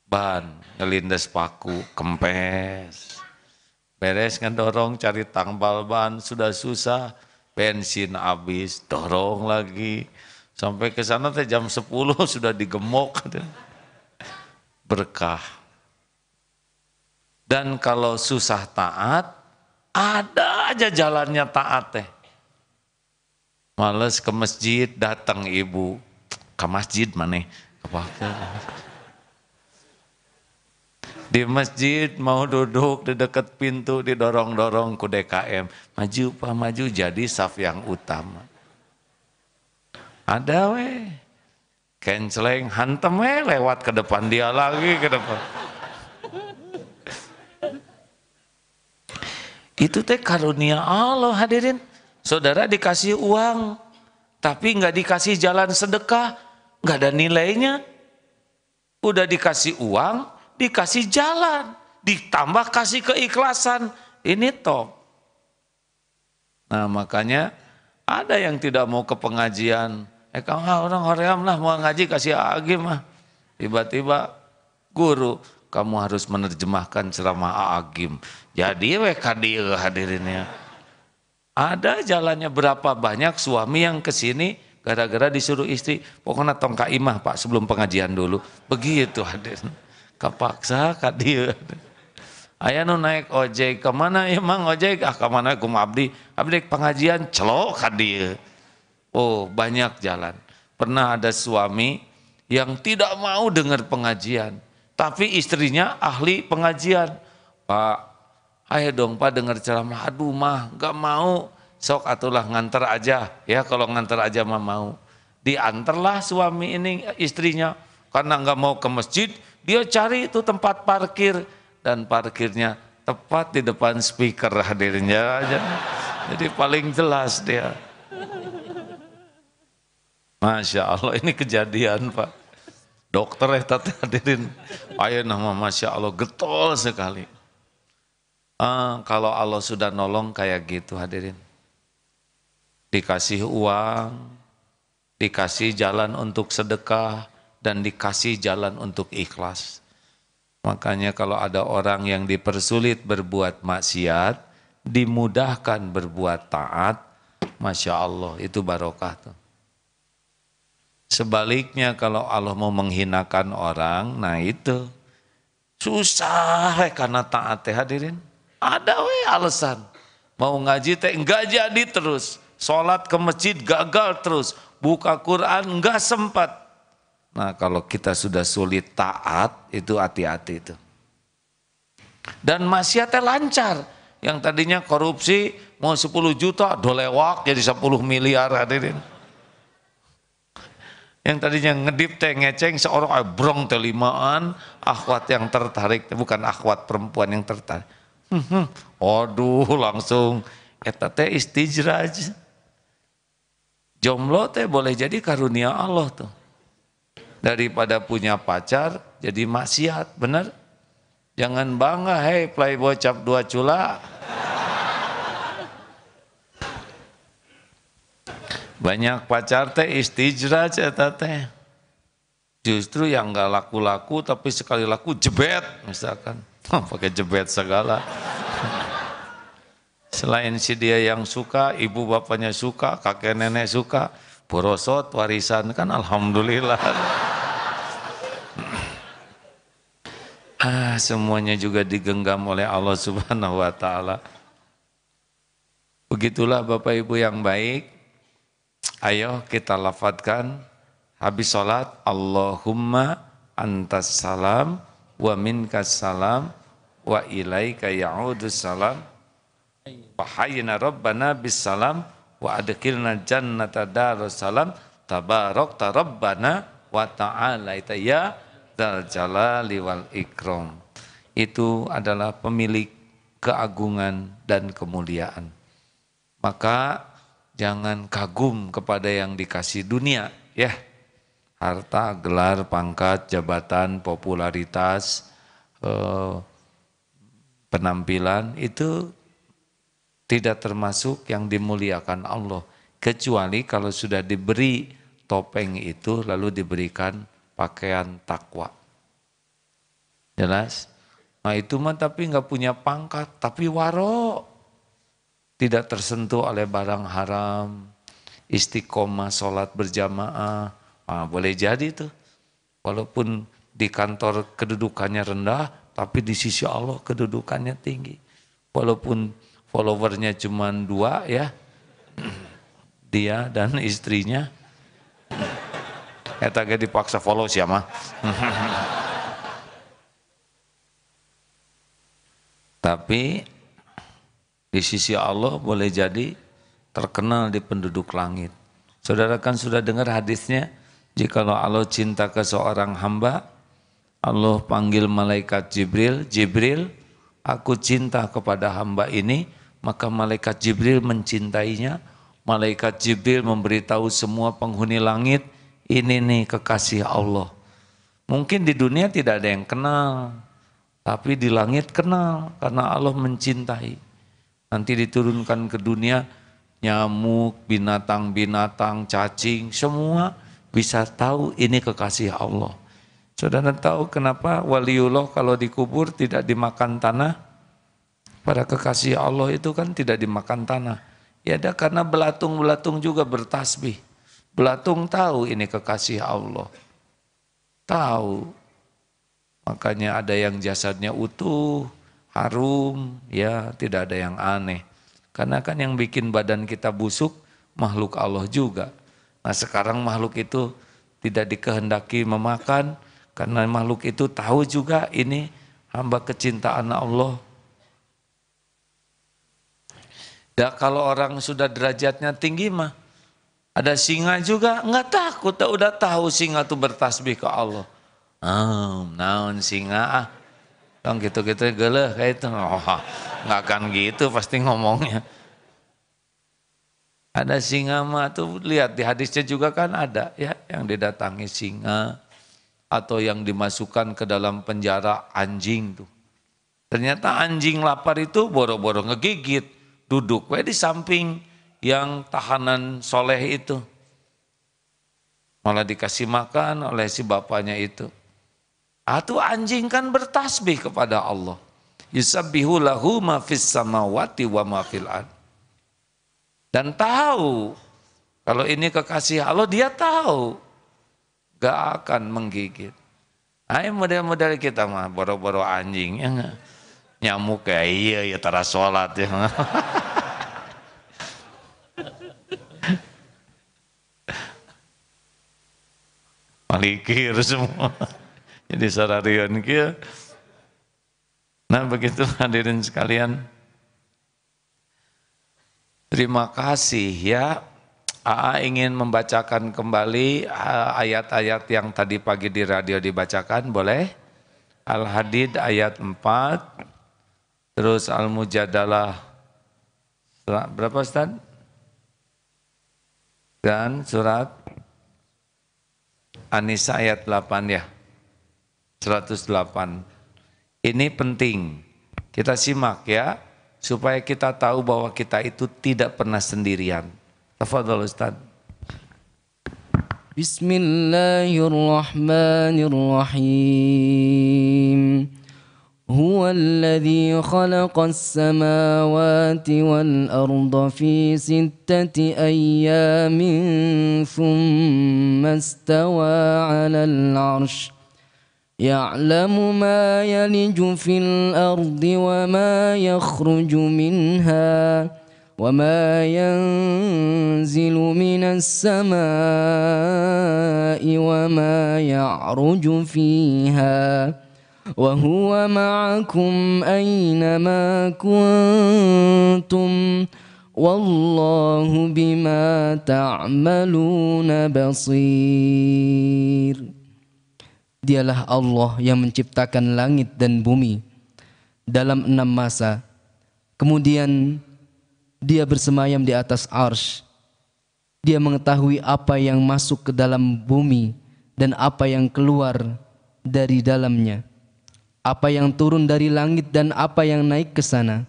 ban ngelindes paku kempes. Beres ngedorong cari tambal ban sudah susah bensin habis dorong lagi sampai ke sana teh jam 10 sudah digemok katanya berkah. Dan kalau susah taat, ada aja jalannya taat teh. Males ke masjid, datang ibu. Ke masjid mana? Ke Di masjid mau duduk di dekat pintu didorong-dorong ke DKM. Maju pak maju jadi saf yang utama. Ada weh kenceleng eh lewat ke depan dia lagi ke depan itu teh karunia Allah hadirin saudara dikasih uang tapi nggak dikasih jalan sedekah nggak ada nilainya udah dikasih uang dikasih jalan ditambah kasih keikhlasan ini top nah makanya ada yang tidak mau ke pengajian Eh kalau orang hoream lah mau ngaji kasih agi mah. Tiba-tiba guru kamu harus menerjemahkan ceramah Aagim. Jadi kadir hadirinnya. Ada jalannya berapa banyak suami yang kesini gara-gara disuruh istri. Pokoknya tongka imah pak sebelum pengajian dulu. Begitu hadirin. Kapaksa kadir. Ayah nu naik ojek kemana emang ojek? Ah kemana kum abdi? Abdi pengajian celok kadir Oh, banyak jalan. Pernah ada suami yang tidak mau dengar pengajian, tapi istrinya ahli pengajian. Pak, ayo dong Pak dengar ceramah. Aduh mah, gak mau. Sok atulah nganter aja. Ya kalau nganter aja mah mau. Diantarlah suami ini istrinya. Karena gak mau ke masjid, dia cari itu tempat parkir. Dan parkirnya tepat di depan speaker hadirnya aja. Jadi paling jelas dia. Masya Allah ini kejadian Pak. Dokter ya tadi hadirin. Ayo nama Masya Allah getol sekali. Ah, kalau Allah sudah nolong kayak gitu hadirin. Dikasih uang, dikasih jalan untuk sedekah, dan dikasih jalan untuk ikhlas. Makanya kalau ada orang yang dipersulit berbuat maksiat, dimudahkan berbuat taat, Masya Allah itu barokah tuh. Sebaliknya kalau Allah mau menghinakan orang, nah itu susah we karena taat teh hadirin. Ada we alasan. Mau ngaji teh enggak jadi terus. Sholat ke masjid gagal terus. Buka Quran enggak sempat. Nah kalau kita sudah sulit taat itu hati-hati itu. Dan maksiatnya lancar. Yang tadinya korupsi mau 10 juta dolewak jadi 10 miliar hadirin yang tadinya ngedip teh ngeceng seorang abrong ah, telimaan akhwat yang tertarik bukan akhwat perempuan yang tertarik hmm, hmm. waduh langsung eta teh istijraj jomblo teh boleh jadi karunia Allah tuh daripada punya pacar jadi maksiat bener jangan bangga hei playboy cap dua cula Banyak pacar teh istijra ceta teh. Justru yang nggak laku-laku tapi sekali laku jebet misalkan. Pakai jebet segala. Selain si dia yang suka, ibu bapaknya suka, kakek nenek suka, borosot, warisan kan alhamdulillah. ah, semuanya juga digenggam oleh Allah Subhanahu wa taala. Begitulah Bapak Ibu yang baik, Ayo kita lafadkan habis sholat Allahumma antas salam wa minkas salam wa ilaika ya'udus salam Wahayina Rabbana bis salam wa adkhilna jannata darus salam tabarok rabbana wa ta'ala ya dal jalali wal ikram itu adalah pemilik keagungan dan kemuliaan maka Jangan kagum kepada yang dikasih dunia, ya. Harta, gelar, pangkat, jabatan, popularitas, eh, penampilan itu tidak termasuk yang dimuliakan Allah. Kecuali kalau sudah diberi topeng itu lalu diberikan pakaian takwa. Jelas? Nah itu mah tapi nggak punya pangkat, tapi waro tidak tersentuh oleh barang haram, istiqomah sholat berjamaah, nah, boleh jadi itu. Walaupun di kantor kedudukannya rendah, tapi di sisi Allah kedudukannya tinggi. Walaupun followernya cuma dua ya, dia dan istrinya, Eta eh, ge dipaksa follow siapa, Tapi di sisi Allah boleh jadi terkenal di penduduk langit. Saudara kan sudah dengar hadisnya, jikalau Allah cinta ke seorang hamba, Allah panggil malaikat Jibril, Jibril, aku cinta kepada hamba ini, maka malaikat Jibril mencintainya, malaikat Jibril memberitahu semua penghuni langit, ini nih kekasih Allah. Mungkin di dunia tidak ada yang kenal, tapi di langit kenal karena Allah mencintai. Nanti diturunkan ke dunia nyamuk, binatang-binatang, cacing, semua bisa tahu ini kekasih Allah. Saudara tahu kenapa waliullah kalau dikubur tidak dimakan tanah? Para kekasih Allah itu kan tidak dimakan tanah. Ya ada karena belatung-belatung juga bertasbih. Belatung tahu ini kekasih Allah. Tahu. Makanya ada yang jasadnya utuh, harum, ya tidak ada yang aneh. Karena kan yang bikin badan kita busuk makhluk Allah juga. Nah sekarang makhluk itu tidak dikehendaki memakan karena makhluk itu tahu juga ini hamba kecintaan Allah. Ya, kalau orang sudah derajatnya tinggi mah ada singa juga nggak takut, udah tahu singa tuh bertasbih ke Allah. Oh, naon singa ah Tong gitu-gitu geleh kayak itu. Oh, nggak akan gitu pasti ngomongnya. Ada singa mah tuh lihat di hadisnya juga kan ada ya yang didatangi singa atau yang dimasukkan ke dalam penjara anjing tuh. Ternyata anjing lapar itu boro-boro ngegigit, duduk we di samping yang tahanan soleh itu. Malah dikasih makan oleh si bapaknya itu. Atau anjing kan bertasbih kepada Allah. Yusabbihu lahu ma fis samawati wa ma fil Dan tahu kalau ini kekasih Allah dia tahu gak akan menggigit. Ayo model-model kita mah boro-boro anjing ya nyamuk ya iya ya tara sholat ya. Malikir semua. Jadi sararion kia. Ya. Nah begitu hadirin sekalian. Terima kasih ya. AA ingin membacakan kembali ayat-ayat yang tadi pagi di radio dibacakan, boleh? Al-Hadid ayat 4, terus Al-Mujadalah, berapa Ustaz? Dan surat Anisa ayat 8 ya. 108. Ini penting. Kita simak ya, supaya kita tahu bahwa kita itu tidak pernah sendirian. Tafadhol Ustaz. Bismillahirrahmanirrahim. هو الذي خلق السماوات والأرض في ستة أيام ثم استوى على العرش يعلم ما يلج في الأرض وما يخرج منها وما ينزل من السماء وما يعرج فيها وهو معكم أينما كنتم والله بما تعملون بصير Dialah Allah yang menciptakan langit dan bumi dalam enam masa. Kemudian dia bersemayam di atas ars. Dia mengetahui apa yang masuk ke dalam bumi dan apa yang keluar dari dalamnya. Apa yang turun dari langit dan apa yang naik ke sana.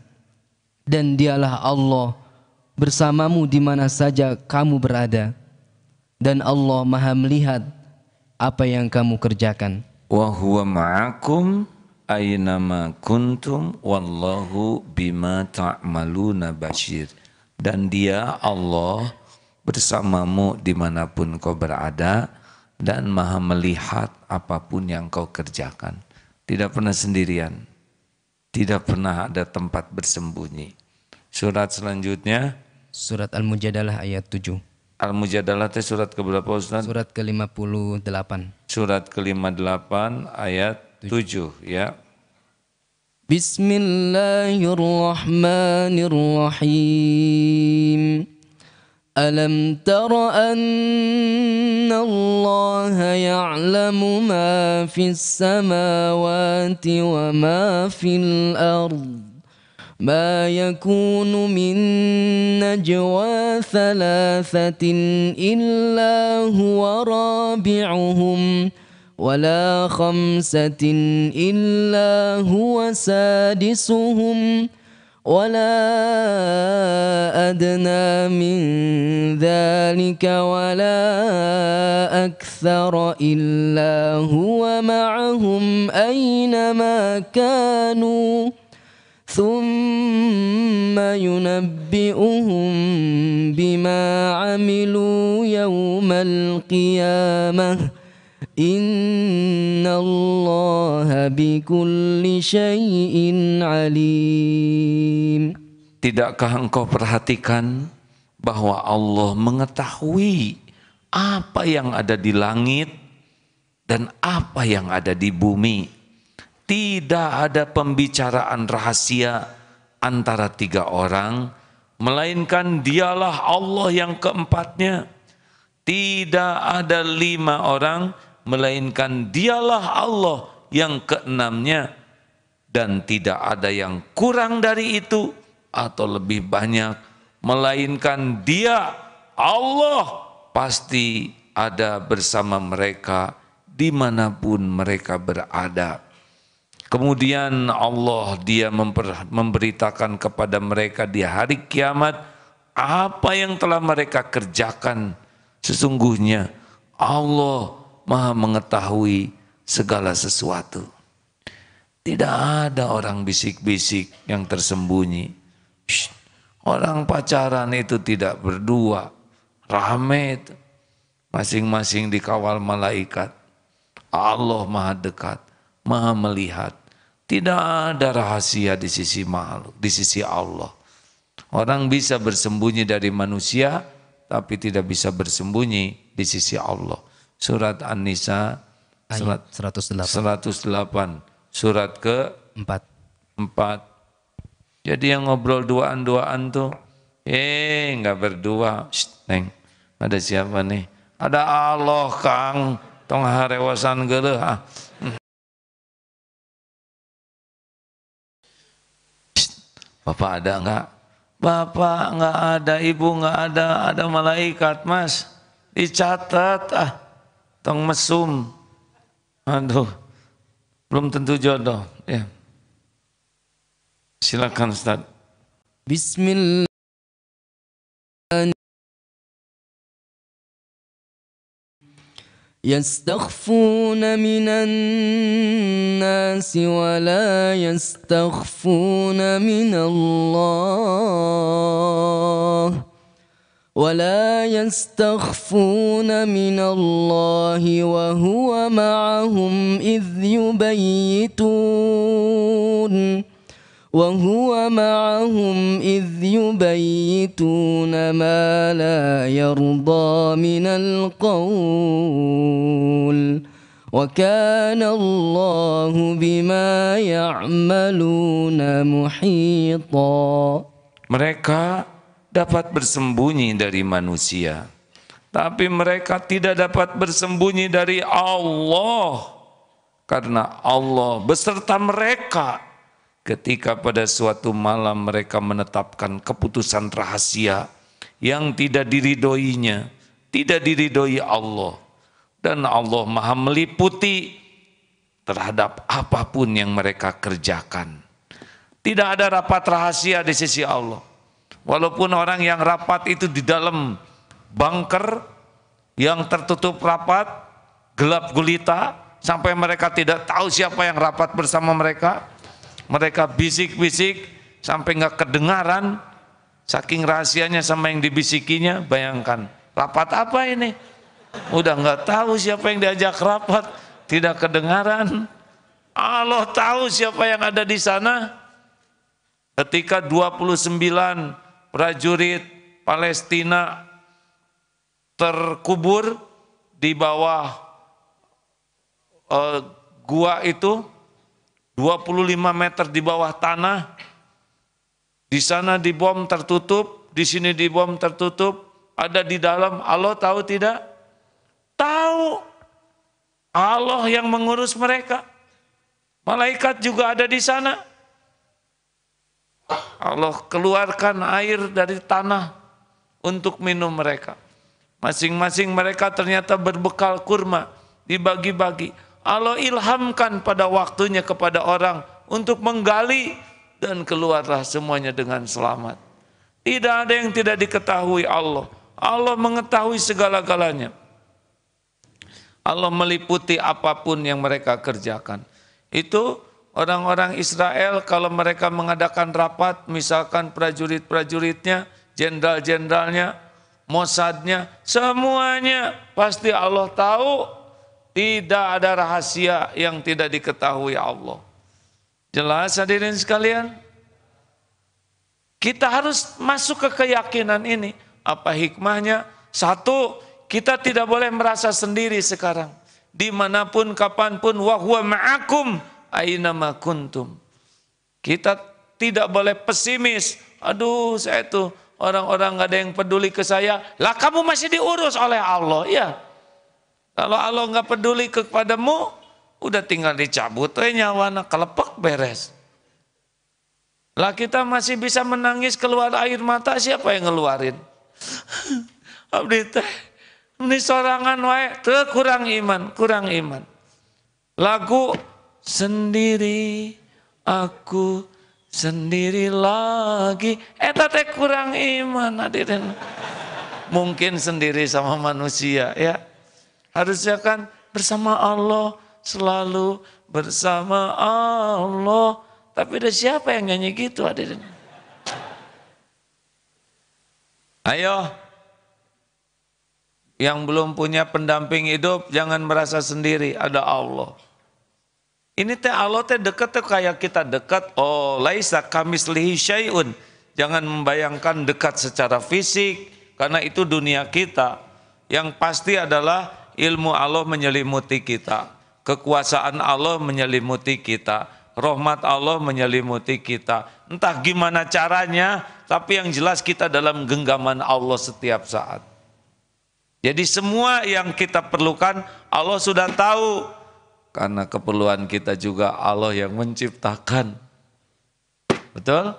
Dan dialah Allah bersamamu di mana saja kamu berada. Dan Allah maha melihat apa yang kamu kerjakan. Wa huwa ma'akum aynama kuntum wallahu bima ta'maluna basyir. Dan dia Allah bersamamu dimanapun kau berada dan maha melihat apapun yang kau kerjakan. Tidak pernah sendirian. Tidak pernah ada tempat bersembunyi. Surat selanjutnya. Surat Al-Mujadalah ayat 7. Al-Mujadalah teh surat ke berapa Ustaz? Surat ke-58. Surat ke-58 ayat 7, 7 ya. Bismillahirrahmanirrahim. Alam tara anna Allah ya'lamu ma fis samawati wa ma fil ardh ما يكون من نجوى ثلاثة إلا هو رابعهم ولا خمسة إلا هو سادسهم ولا أدنى من ذلك ولا أكثر إلا هو معهم أينما كانوا ثم ينبئهم بما عملوا يوم القيامة إن الله بكل شيء عليم Tidakkah engkau perhatikan bahwa Allah mengetahui apa yang ada di langit dan apa yang ada di bumi tidak ada pembicaraan rahasia antara tiga orang, melainkan dialah Allah yang keempatnya. Tidak ada lima orang, melainkan dialah Allah yang keenamnya. Dan tidak ada yang kurang dari itu atau lebih banyak, melainkan dia Allah pasti ada bersama mereka dimanapun mereka berada Kemudian Allah dia memper, memberitakan kepada mereka di hari kiamat apa yang telah mereka kerjakan. Sesungguhnya Allah maha mengetahui segala sesuatu. Tidak ada orang bisik-bisik yang tersembunyi. Shh, orang pacaran itu tidak berdua. Rame itu. Masing-masing dikawal malaikat. Allah maha dekat, maha melihat tidak ada rahasia di sisi makhluk, di sisi Allah. Orang bisa bersembunyi dari manusia, tapi tidak bisa bersembunyi di sisi Allah. Surat An-Nisa surat 108. 108 surat ke 4. 4. Jadi yang ngobrol duaan-duaan tuh eh nggak berdua. Shh, neng. Ada siapa nih? Ada Allah Kang, tong harewasan geuleuh ah. Bapak ada enggak? Bapak enggak ada, ibu enggak ada, ada malaikat mas. Dicatat ah, tong mesum. Aduh, belum tentu jodoh. Ya. Silakan Ustaz. Bismillah. يستخفون من الناس ولا يستخفون من الله ولا يستخفون من الله وهو معهم إذ يبيتون وهو معهم إذ يبيتون ما لا يرضى من القول وكان الله بما يعملون محيطا Mereka dapat bersembunyi dari manusia, tapi mereka tidak dapat bersembunyi dari Allah karena Allah beserta mereka ketika pada suatu malam mereka menetapkan keputusan rahasia yang tidak diridoinya, tidak diridoi Allah. Dan Allah maha meliputi terhadap apapun yang mereka kerjakan. Tidak ada rapat rahasia di sisi Allah. Walaupun orang yang rapat itu di dalam bunker yang tertutup rapat, gelap gulita, sampai mereka tidak tahu siapa yang rapat bersama mereka, mereka bisik-bisik sampai nggak kedengaran saking rahasianya sama yang dibisikinya bayangkan rapat apa ini udah nggak tahu siapa yang diajak rapat tidak kedengaran Allah tahu siapa yang ada di sana ketika 29 prajurit Palestina terkubur di bawah uh, gua itu 25 meter di bawah tanah, di sana dibom tertutup, di sini dibom tertutup, ada di dalam, Allah tahu tidak? Tahu. Allah yang mengurus mereka. Malaikat juga ada di sana. Allah keluarkan air dari tanah untuk minum mereka. Masing-masing mereka ternyata berbekal kurma, dibagi-bagi. Allah ilhamkan pada waktunya kepada orang untuk menggali dan keluarlah semuanya dengan selamat. Tidak ada yang tidak diketahui Allah. Allah mengetahui segala-galanya. Allah meliputi apapun yang mereka kerjakan. Itu orang-orang Israel kalau mereka mengadakan rapat, misalkan prajurit-prajuritnya, jenderal-jenderalnya, Mosadnya, semuanya pasti Allah tahu tidak ada rahasia yang tidak diketahui Allah. Jelas hadirin sekalian? Kita harus masuk ke keyakinan ini. Apa hikmahnya? Satu, kita tidak boleh merasa sendiri sekarang. Dimanapun, kapanpun, wahuwa ma'akum aina kuntum. Kita tidak boleh pesimis. Aduh, saya tuh orang-orang gak ada yang peduli ke saya. Lah kamu masih diurus oleh Allah. Ya, kalau Allah nggak peduli kepadamu, udah tinggal dicabut eh, nyawa anak kelepek beres. Lah kita masih bisa menangis keluar air mata, siapa yang ngeluarin? Abdi teh, ini sorangan wae, teh kurang iman, kurang iman. Lagu sendiri, aku sendiri lagi. Eh teh kurang iman hadirin. Mungkin sendiri sama manusia ya Harusnya kan bersama Allah, selalu bersama Allah. Tapi ada siapa yang nyanyi gitu hadirin? Ayo, yang belum punya pendamping hidup jangan merasa sendiri, ada Allah. Ini teh Allah teh dekat teh kayak kita dekat. Oh, laisa kamis syai'un. Jangan membayangkan dekat secara fisik karena itu dunia kita. Yang pasti adalah ilmu Allah menyelimuti kita, kekuasaan Allah menyelimuti kita, rahmat Allah menyelimuti kita. Entah gimana caranya, tapi yang jelas kita dalam genggaman Allah setiap saat. Jadi semua yang kita perlukan Allah sudah tahu karena keperluan kita juga Allah yang menciptakan. Betul?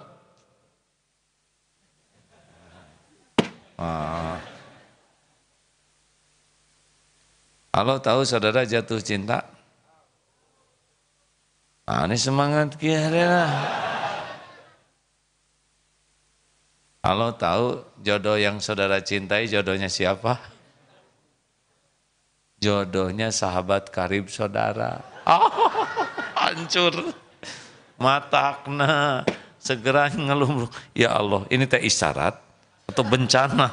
Ah. Allah tahu saudara jatuh cinta. Ini semangat kiarena. Allah tahu jodoh yang saudara cintai jodohnya siapa? Jodohnya sahabat karib saudara. Oh, hancur. Matakna segera ngeluh. Ya Allah, ini teh isyarat atau bencana.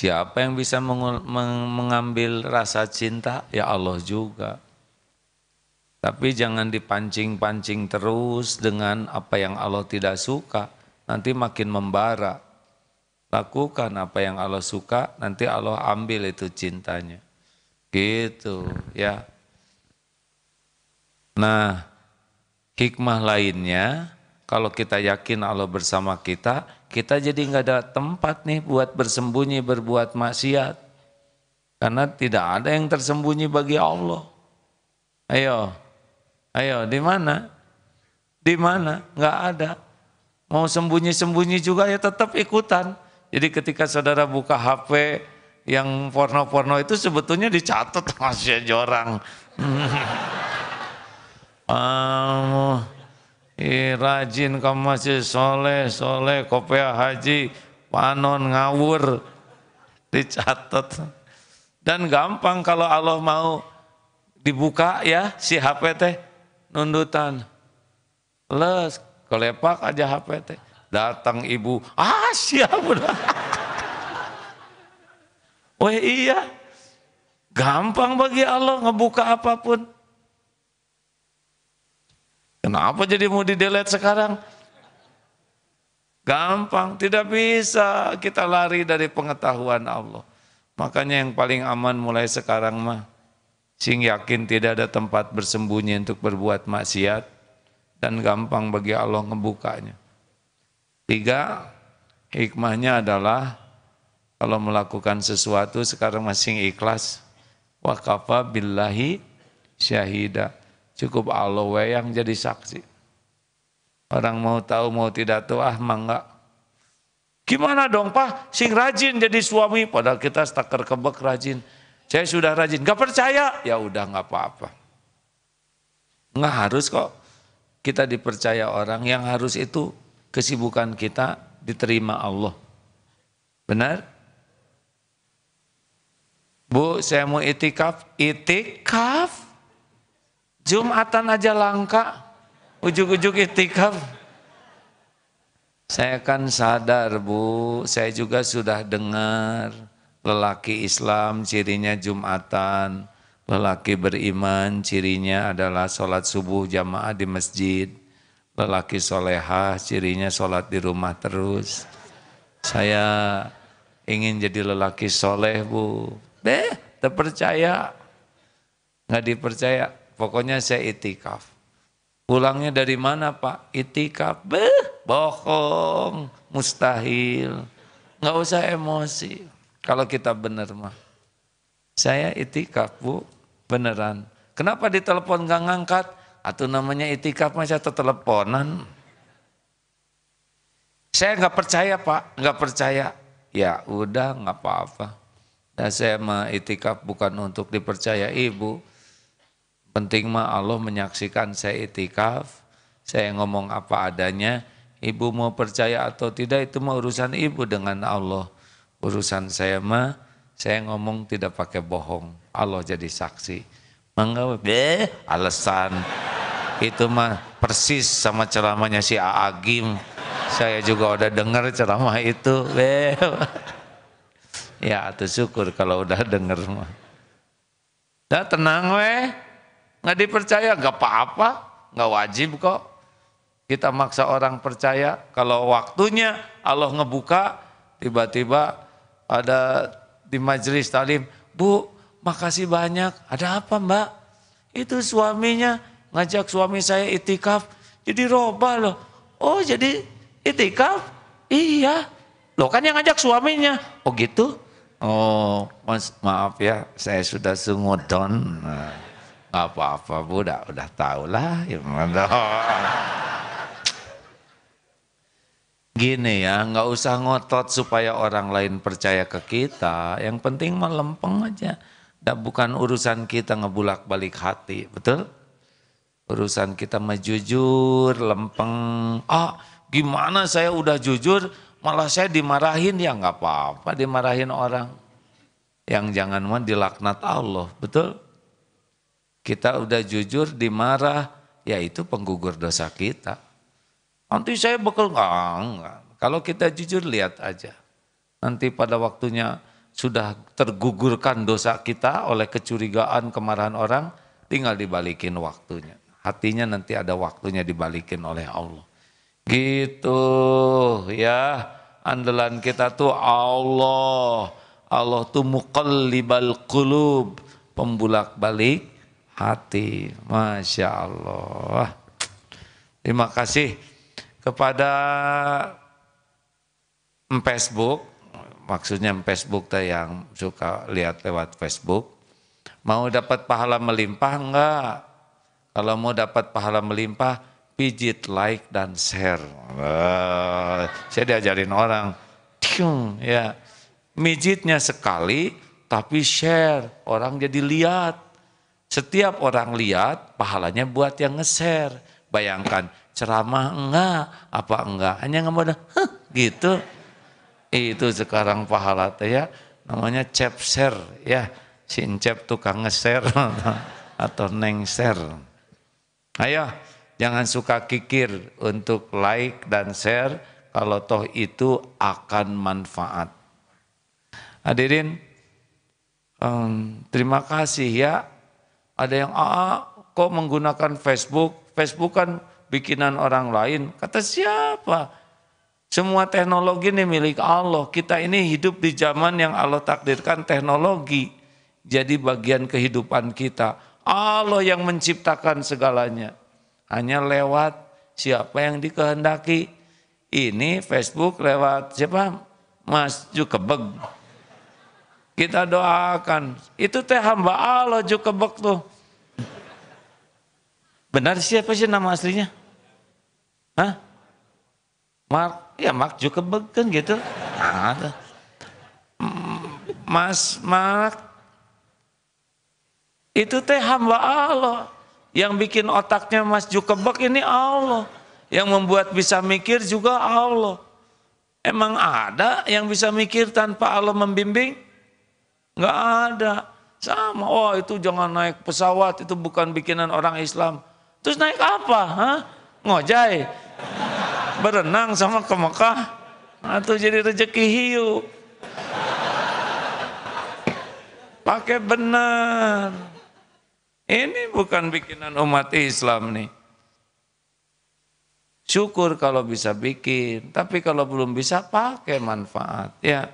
Siapa yang bisa mengambil rasa cinta? Ya Allah juga. Tapi jangan dipancing-pancing terus dengan apa yang Allah tidak suka. Nanti makin membara. Lakukan apa yang Allah suka, nanti Allah ambil itu cintanya. Gitu ya. Nah, hikmah lainnya kalau kita yakin Allah bersama kita, kita jadi nggak ada tempat nih buat bersembunyi, berbuat maksiat. Karena tidak ada yang tersembunyi bagi Allah. Ayo, ayo, di mana? Di mana? Nggak ada. Mau sembunyi-sembunyi juga ya tetap ikutan. Jadi ketika saudara buka HP yang porno-porno itu sebetulnya dicatat masih jorang. orang. um, eh, rajin ke masjid soleh, soleh, kopiah haji, panon ngawur, dicatat. Dan gampang kalau Allah mau dibuka ya si HP teh nundutan. Les, kelepak aja HP teh. Datang ibu, ah siap udah. Wah iya, gampang bagi Allah ngebuka apapun. Kenapa jadi mau di delete sekarang? Gampang, tidak bisa kita lari dari pengetahuan Allah. Makanya yang paling aman mulai sekarang mah, sing yakin tidak ada tempat bersembunyi untuk berbuat maksiat, dan gampang bagi Allah ngebukanya. Tiga, hikmahnya adalah kalau melakukan sesuatu sekarang masih ikhlas, wakafa billahi syahidah. Cukup Allah wa yang jadi saksi. Orang mau tahu mau tidak tahu ah mangga. Gimana dong pak? Sing rajin jadi suami. Padahal kita staker kebek rajin. Saya sudah rajin. Gak percaya? Ya udah nggak apa-apa. Nggak harus kok kita dipercaya orang. Yang harus itu kesibukan kita diterima Allah. Benar? Bu, saya mau itikaf. Itikaf? Jumatan aja langka, ujuk-ujuk itikaf. Saya kan sadar bu, saya juga sudah dengar lelaki Islam cirinya Jumatan, lelaki beriman cirinya adalah sholat subuh jamaah di masjid, lelaki solehah cirinya sholat di rumah terus. Saya ingin jadi lelaki soleh bu, deh terpercaya, nggak dipercaya Pokoknya saya itikaf. Pulangnya dari mana Pak? Itikaf. Beuh, bohong, mustahil. Nggak usah emosi. Kalau kita benar mah. Saya itikaf Bu, beneran. Kenapa ditelepon nggak ngangkat? Atau namanya itikaf masih atau teleponan. Saya nggak percaya Pak, nggak percaya. Ya udah nggak apa-apa. Nah saya mah itikaf bukan untuk dipercaya ibu, Penting mah Allah menyaksikan saya itikaf, saya ngomong apa adanya, ibu mau percaya atau tidak itu mah urusan ibu dengan Allah. Urusan saya mah, saya ngomong tidak pakai bohong, Allah jadi saksi. Mangga, beh, alasan. Itu mah persis sama ceramahnya si Aagim. Saya juga udah dengar ceramah itu, beh. Ya, atau syukur kalau udah dengar mah. Dah tenang weh. Nggak dipercaya, nggak apa-apa, nggak wajib kok. Kita maksa orang percaya, kalau waktunya Allah ngebuka, tiba-tiba ada di majelis talim, Bu, makasih banyak, ada apa mbak? Itu suaminya, ngajak suami saya itikaf, jadi roba loh. Oh jadi itikaf? Iya. Loh kan yang ngajak suaminya. Oh gitu? Oh maaf ya, saya sudah don Nah apa-apa bu, udah, udah tau lah. Gini ya, nggak usah ngotot supaya orang lain percaya ke kita. Yang penting melempeng aja. Dan bukan urusan kita ngebulak balik hati, betul? Urusan kita menjujur, lempeng. Ah, gimana saya udah jujur, malah saya dimarahin ya nggak apa-apa dimarahin orang. Yang jangan mau dilaknat Allah, betul? Kita udah jujur dimarah, yaitu penggugur dosa kita. Nanti saya bekal ah, enggak, Kalau kita jujur lihat aja. Nanti pada waktunya sudah tergugurkan dosa kita oleh kecurigaan kemarahan orang, tinggal dibalikin waktunya. Hatinya nanti ada waktunya dibalikin oleh Allah. Gitu ya. Andalan kita tuh Allah. Allah tuh muqallibal qulub, pembulak-balik hati. Masya Allah. Terima kasih kepada Facebook, maksudnya Facebook yang suka lihat lewat Facebook. Mau dapat pahala melimpah enggak? Kalau mau dapat pahala melimpah, pijit like dan share. Uh, saya diajarin orang, Tiung, ya mijitnya sekali, tapi share orang jadi lihat setiap orang lihat, pahalanya buat yang ngeser Bayangkan, ceramah enggak, apa enggak. Hanya enggak mau huh, gitu. Itu sekarang pahala ya. Namanya share ya. Si cep tukang ngeser atau neng-share. Ayo, jangan suka kikir untuk like dan share kalau toh itu akan manfaat. Hadirin, um, terima kasih ya ada yang AA ah, ah, kok menggunakan Facebook, Facebook kan bikinan orang lain. Kata siapa? Semua teknologi ini milik Allah. Kita ini hidup di zaman yang Allah takdirkan teknologi. Jadi bagian kehidupan kita. Allah yang menciptakan segalanya. Hanya lewat siapa yang dikehendaki. Ini Facebook lewat siapa? Mas Jukebeg. Kita doakan. Itu teh hamba Allah juga tuh. Benar siapa sih nama aslinya? Hah? Mark, ya Mark juga kan gitu. Nah, Mas Mark, itu teh hamba Allah. Yang bikin otaknya Mas Jukebek ini Allah. Yang membuat bisa mikir juga Allah. Emang ada yang bisa mikir tanpa Allah membimbing? Nggak ada. Sama, oh itu jangan naik pesawat, itu bukan bikinan orang Islam. Terus naik apa? Hah? Ngojai. Berenang sama ke Mekah. Atau jadi rezeki hiu. Pakai benar. Ini bukan bikinan umat Islam nih. Syukur kalau bisa bikin, tapi kalau belum bisa pakai manfaat. Ya,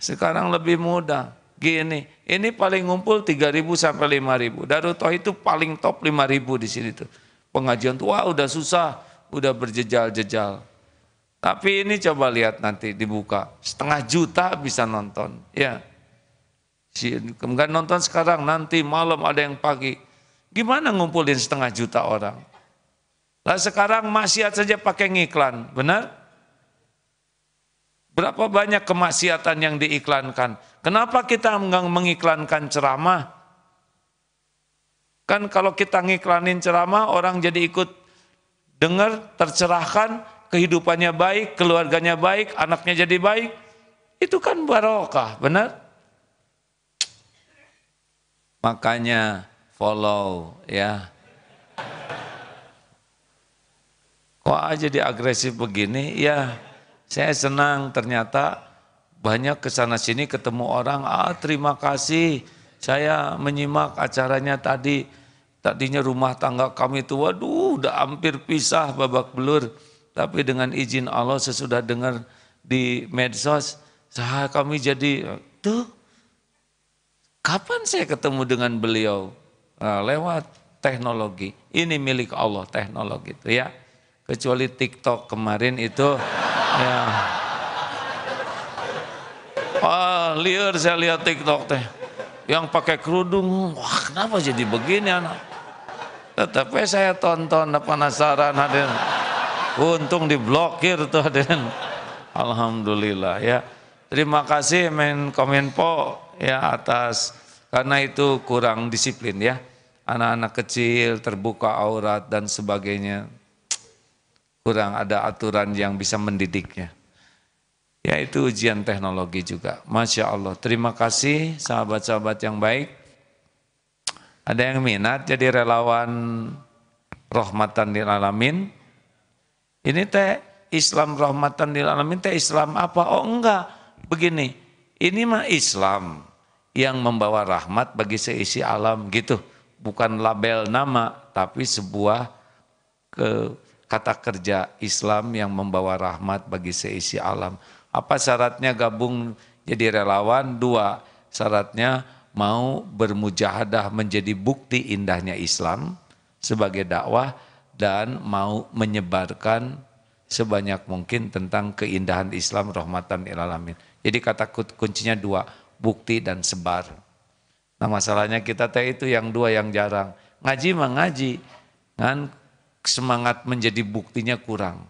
sekarang lebih mudah gini. Ini paling ngumpul 3.000 sampai 5.000. Darutoh itu paling top 5.000 di sini tuh. Pengajian tua udah susah, udah berjejal-jejal. Tapi ini coba lihat nanti dibuka. Setengah juta bisa nonton. Ya. Kemudian nonton sekarang, nanti malam ada yang pagi. Gimana ngumpulin setengah juta orang? Lah sekarang maksiat saja pakai ngiklan, benar? Berapa banyak kemaksiatan yang diiklankan? Kenapa kita mengiklankan ceramah? Kan kalau kita ngiklanin ceramah, orang jadi ikut dengar, tercerahkan, kehidupannya baik, keluarganya baik, anaknya jadi baik. Itu kan barokah, benar? Makanya follow ya. Kok aja diagresif begini? Ya, saya senang ternyata banyak ke sana sini ketemu orang, ah terima kasih saya menyimak acaranya tadi. Tadinya rumah tangga kami itu waduh udah hampir pisah babak belur. Tapi dengan izin Allah sesudah dengar di medsos, saya kami jadi tuh kapan saya ketemu dengan beliau? Nah, lewat teknologi. Ini milik Allah teknologi itu ya kecuali TikTok kemarin itu ya. Oh, ah, liar saya lihat TikTok teh. Yang pakai kerudung, wah kenapa jadi begini anak? Tetapi saya tonton penasaran hadirin. Untung diblokir tuh hadirin. Alhamdulillah ya. Terima kasih main Kominfo ya atas karena itu kurang disiplin ya anak-anak kecil terbuka aurat dan sebagainya kurang ada aturan yang bisa mendidiknya. Ya, itu ujian teknologi juga. Masya Allah. Terima kasih sahabat-sahabat yang baik. Ada yang minat jadi relawan rahmatan lil alamin. Ini teh Islam rahmatan lil alamin teh Islam apa? Oh enggak, begini. Ini mah Islam yang membawa rahmat bagi seisi alam gitu. Bukan label nama tapi sebuah ke kata kerja Islam yang membawa rahmat bagi seisi alam. Apa syaratnya gabung jadi relawan? Dua, syaratnya mau bermujahadah menjadi bukti indahnya Islam sebagai dakwah dan mau menyebarkan sebanyak mungkin tentang keindahan Islam rahmatan lil alamin. Jadi kata kuncinya dua, bukti dan sebar. Nah masalahnya kita teh itu yang dua yang jarang. Ngaji mah ngaji, kan semangat menjadi buktinya kurang.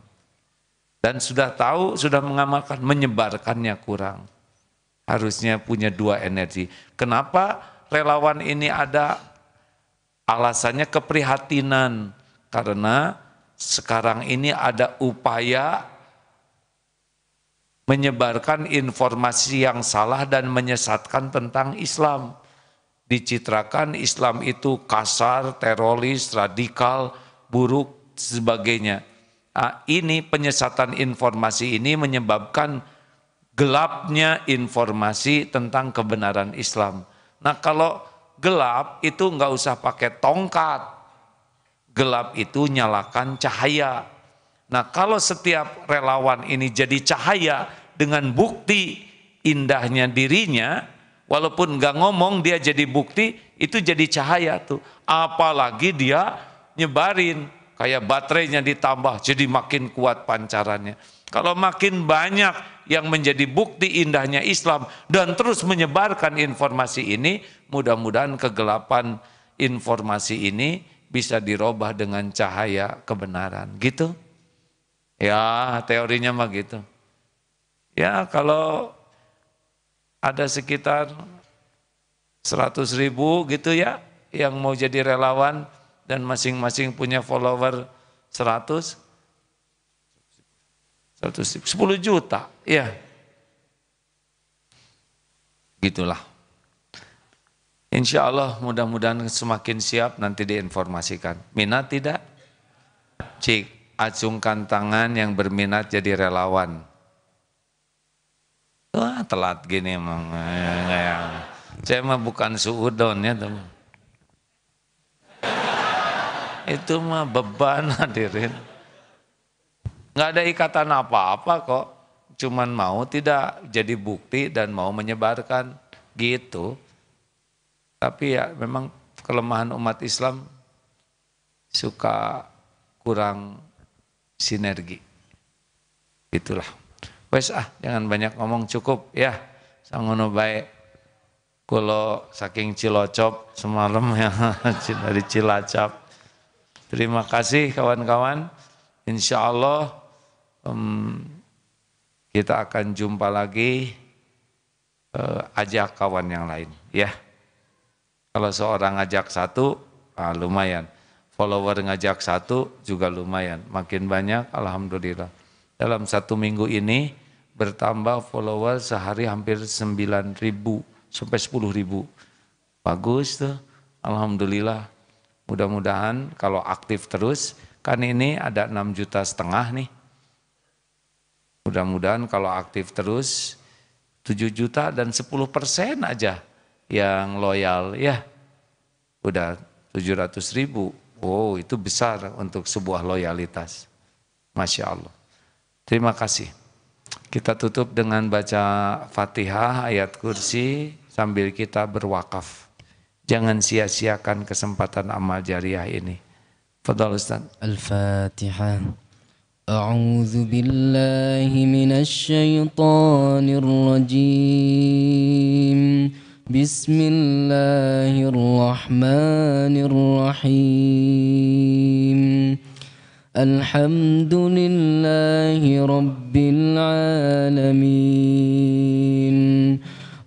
Dan sudah tahu, sudah mengamalkan, menyebarkannya kurang. Harusnya punya dua energi. Kenapa relawan ini ada? Alasannya keprihatinan. Karena sekarang ini ada upaya menyebarkan informasi yang salah dan menyesatkan tentang Islam. Dicitrakan Islam itu kasar, teroris, radikal, radikal buruk, sebagainya. Nah, ini penyesatan informasi ini menyebabkan gelapnya informasi tentang kebenaran Islam. Nah kalau gelap itu nggak usah pakai tongkat. Gelap itu nyalakan cahaya. Nah kalau setiap relawan ini jadi cahaya dengan bukti indahnya dirinya, walaupun nggak ngomong dia jadi bukti, itu jadi cahaya tuh. Apalagi dia nyebarin. Kayak baterainya ditambah, jadi makin kuat pancarannya. Kalau makin banyak yang menjadi bukti indahnya Islam dan terus menyebarkan informasi ini, mudah-mudahan kegelapan informasi ini bisa dirobah dengan cahaya kebenaran. Gitu? Ya, teorinya mah gitu. Ya, kalau ada sekitar 100 ribu gitu ya, yang mau jadi relawan, dan masing-masing punya follower 100 100 10 juta, ya. Gitulah. Insya Allah mudah-mudahan semakin siap nanti diinformasikan. Minat tidak? Cik, acungkan tangan yang berminat jadi relawan. Wah telat gini emang. Saya mah bukan suudon ya teman itu mah beban hadirin. Nggak ada ikatan apa-apa kok, cuman mau tidak jadi bukti dan mau menyebarkan gitu. Tapi ya memang kelemahan umat Islam suka kurang sinergi. Itulah. Wes ah, jangan banyak ngomong cukup ya. Sangono baik. Kulo saking Cilocop semalam ya dari Cilacap. Terima kasih kawan-kawan. Insya Allah um, kita akan jumpa lagi. Uh, ajak kawan yang lain, ya. Kalau seorang ngajak satu, ah, lumayan. Follower ngajak satu juga lumayan. Makin banyak, alhamdulillah. Dalam satu minggu ini bertambah follower sehari hampir 9 ribu sampai 10 ribu. Bagus tuh, alhamdulillah. Mudah-mudahan kalau aktif terus, kan ini ada 6 juta setengah nih. Mudah-mudahan kalau aktif terus, 7 juta dan 10 persen aja yang loyal. Ya, udah 700 ribu. Oh itu besar untuk sebuah loyalitas. Masya Allah. Terima kasih. Kita tutup dengan baca Fatihah, ayat kursi, sambil kita berwakaf. Jangan sia-siakan kesempatan amal jariah ini. Fadal Ustaz. Al-Fatihah. أعوذ بالله من الشيطان الرجيم بسم الله الرحمن الرحيم الحمد لله رب العالمين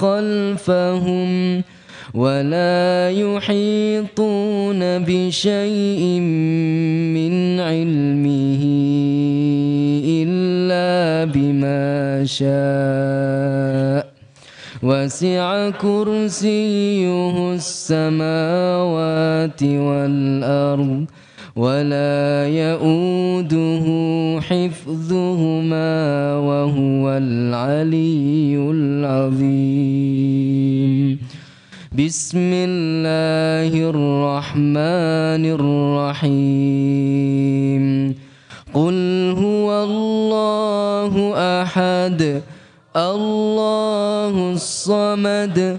خلفهم ولا يحيطون بشيء من علمه إلا بما شاء وسع كرسيه السماوات والأرض ولا يؤوده حفظهما وهو العلي العظيم بسم الله الرحمن الرحيم قل هو الله احد الله الصمد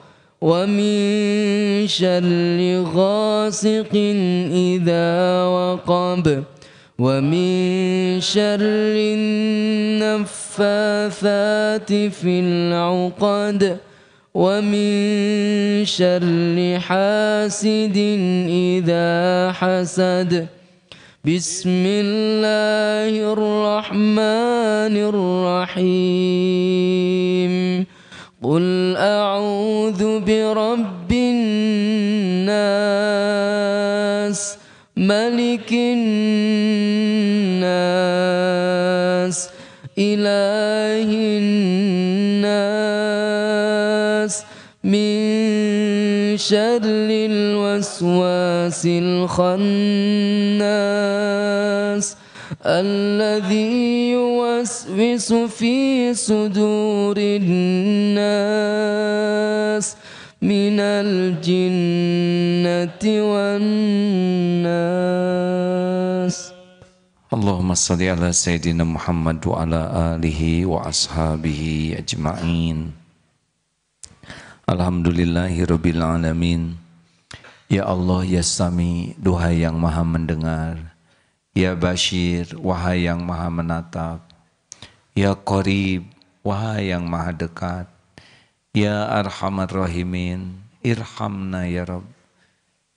ومن شر غاسق إذا وقب ومن شر النفاثات في العقد ومن شر حاسد إذا حسد بسم الله الرحمن الرحيم قل أعوذ برب الناس ملك الناس إله الناس من شر الوسواس الخناس Allah yang waswif fi sdduril nas min al wa al nas. Alhamdulillahi robbil alamin. Ya Allah ya sami duha yang maha mendengar. Ya Bashir, wahai yang maha menatap. Ya Qarib, wahai yang maha dekat. Ya Arhamar Rahimin, irhamna ya Rabb.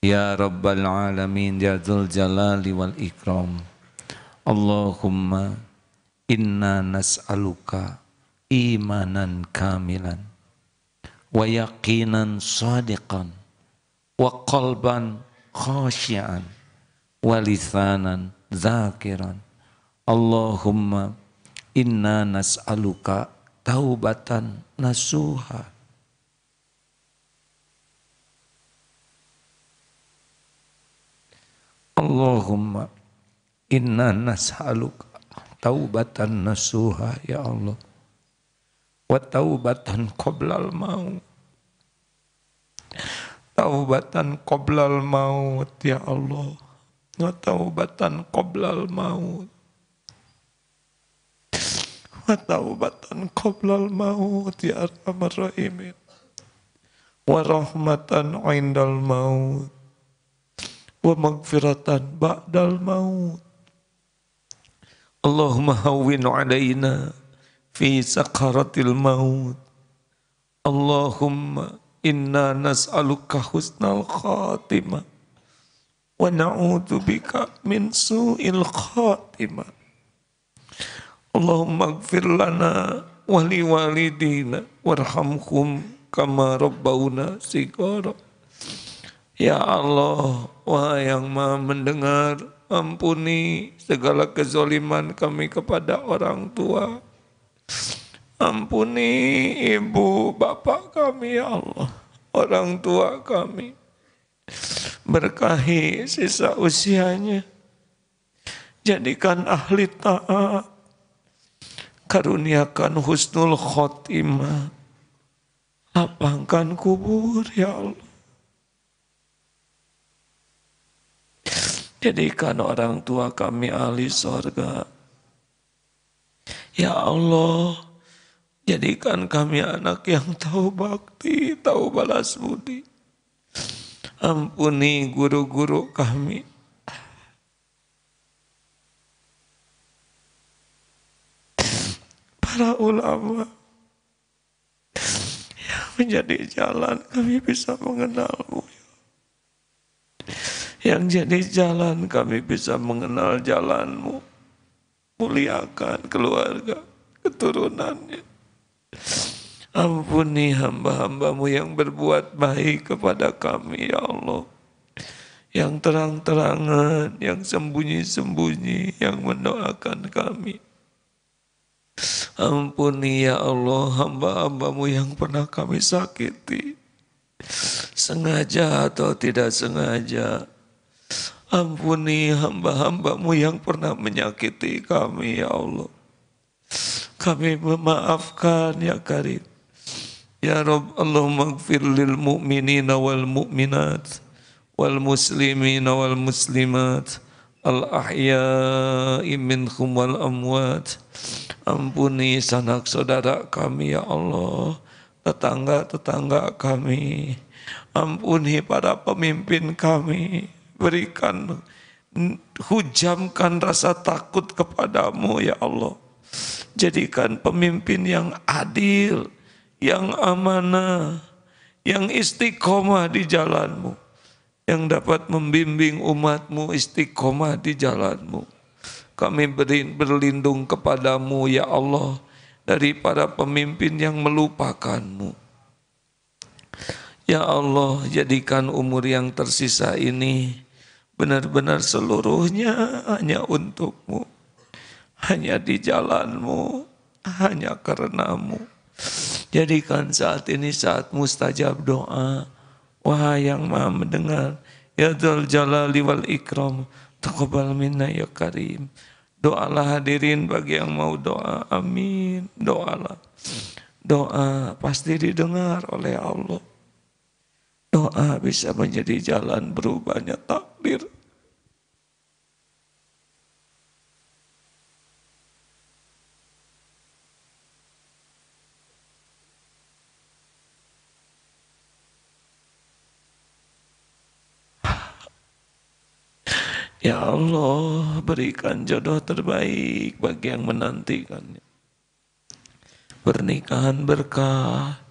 Ya Rabbal Alamin, ya Zul Jalali wal Ikram. Allahumma inna nas'aluka imanan kamilan wa yaqinan sadiqan wa qalban khasyian wa lisanan zakiran. Allahumma inna nas'aluka taubatan nasuha. Allahumma inna nas'aluka taubatan nasuha ya Allah. Wa taubatan qoblal maut. Taubatan qoblal maut ya Allah wa taubatan qoblal maut wa taubatan qoblal maut ya arhamar rahimin wa rahmatan indal maut wa maghfiratan ba'dal maut Allahumma hawwin alaina fi sakaratil maut Allahumma inna nas'aluka husnal khatimah wa bika min su'il khatimah Allahumma gfir lana wa li walidina warhamhum kama rabbawna sigara Ya Allah, wahai yang maha mendengar, ampuni segala kezoliman kami kepada orang tua. Ampuni ibu bapak kami ya Allah, orang tua kami. Berkahi sisa usianya. Jadikan ahli taat. Karuniakan husnul khotimah. Lapangkan kubur ya Allah. Jadikan orang tua kami ahli sorga. Ya Allah, jadikan kami anak yang tahu bakti, tahu balas budi. Ampuni guru-guru kami. Para ulama yang menjadi jalan kami bisa mengenalmu. Ya. Yang jadi jalan kami bisa mengenal jalanmu. Muliakan keluarga, keturunannya. Ampuni hamba-hambamu yang berbuat baik kepada kami, ya Allah. Yang terang-terangan, yang sembunyi-sembunyi, yang mendoakan kami. Ampuni ya Allah hamba-hambamu yang pernah kami sakiti. Sengaja atau tidak sengaja. Ampuni hamba-hambamu yang pernah menyakiti kami ya Allah. Kami memaafkan ya Karim Ya Rabb, Allahumma gfir lil mu'minina wal mu'minat wal muslimina wal muslimat al ahya'i minhum wal amwat. Ampuni sanak saudara kami ya Allah, tetangga-tetangga kami. Ampuni para pemimpin kami. Berikan hujamkan rasa takut kepadamu ya Allah. Jadikan pemimpin yang adil, yang amanah, yang istiqomah di jalanmu, yang dapat membimbing umatmu istiqomah di jalanmu. Kami berlindung kepadamu ya Allah dari para pemimpin yang melupakanmu. Ya Allah, jadikan umur yang tersisa ini benar-benar seluruhnya hanya untukmu, hanya di jalanmu, hanya karenamu. Jadikan saat ini saat mustajab doa. Wahai yang maha mendengar. Ya Dhul Jalali wal Ikram. Taqabal minna ya Karim. Doalah hadirin bagi yang mau doa. Amin. Doalah. Doa pasti didengar oleh Allah. Doa bisa menjadi jalan berubahnya takdir. Ya Allah, berikan jodoh terbaik bagi yang menantikannya. Pernikahan berkah,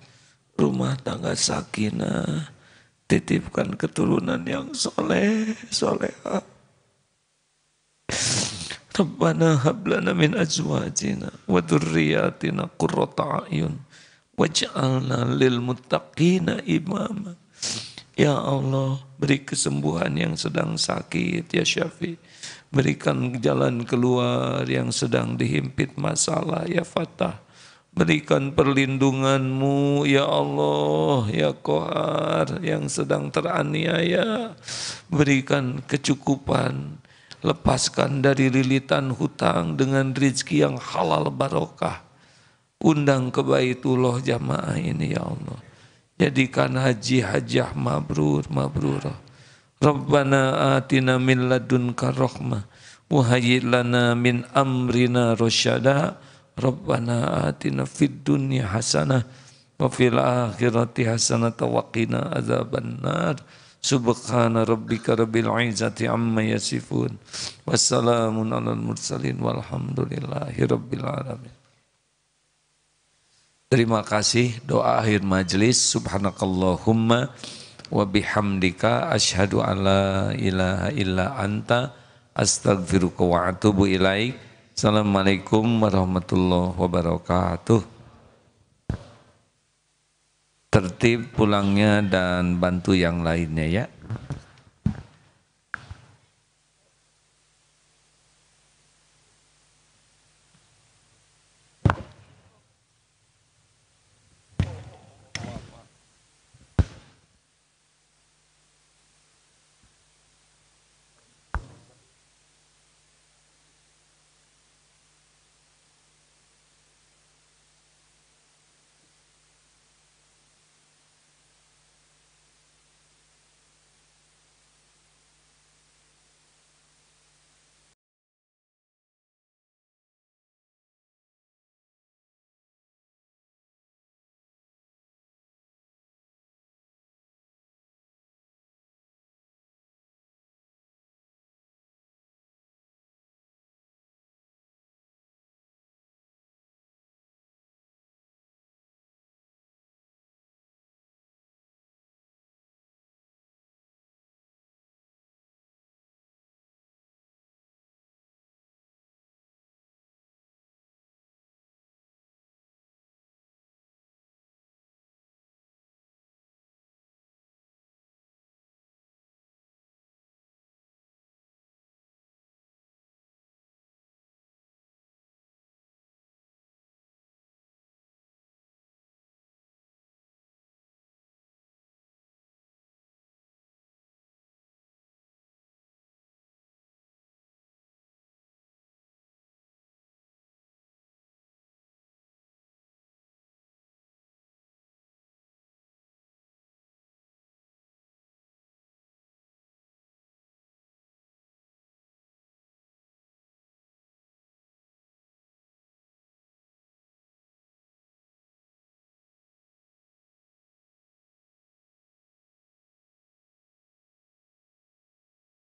rumah tangga sakinah, titipkan keturunan yang soleh, soleha. Rabbana hablana min azwajina wa durriyatina qurrata a'yun waj'alna lil muttaqina imama. Ya Allah, beri kesembuhan yang sedang sakit, ya Syafi. Berikan jalan keluar yang sedang dihimpit masalah, ya Fatah. Berikan perlindunganmu, ya Allah, ya Kohar, yang sedang teraniaya. Berikan kecukupan, lepaskan dari lilitan hutang dengan rizki yang halal barokah. Undang ke Baitullah jamaah ini, ya Allah Jadikan haji hajah mabrur mabrurah. Rabbana atina min ladunka rahmah wa lana min amrina rasyada. Rabbana atina fid dunya hasanah wa fil akhirati hasanah wa qina adzabannar. Subhana rabbika rabbil izzati amma yasifun. Wassalamun alal mursalin walhamdulillahi rabbil alamin. Terima kasih doa akhir majlis. Subhanakallahumma wa bihamdika asyhadu Alla ilaha illa anta astaghfiruka wa atubu ilaik. Assalamualaikum warahmatullahi wabarakatuh. Tertib pulangnya dan bantu yang lainnya ya.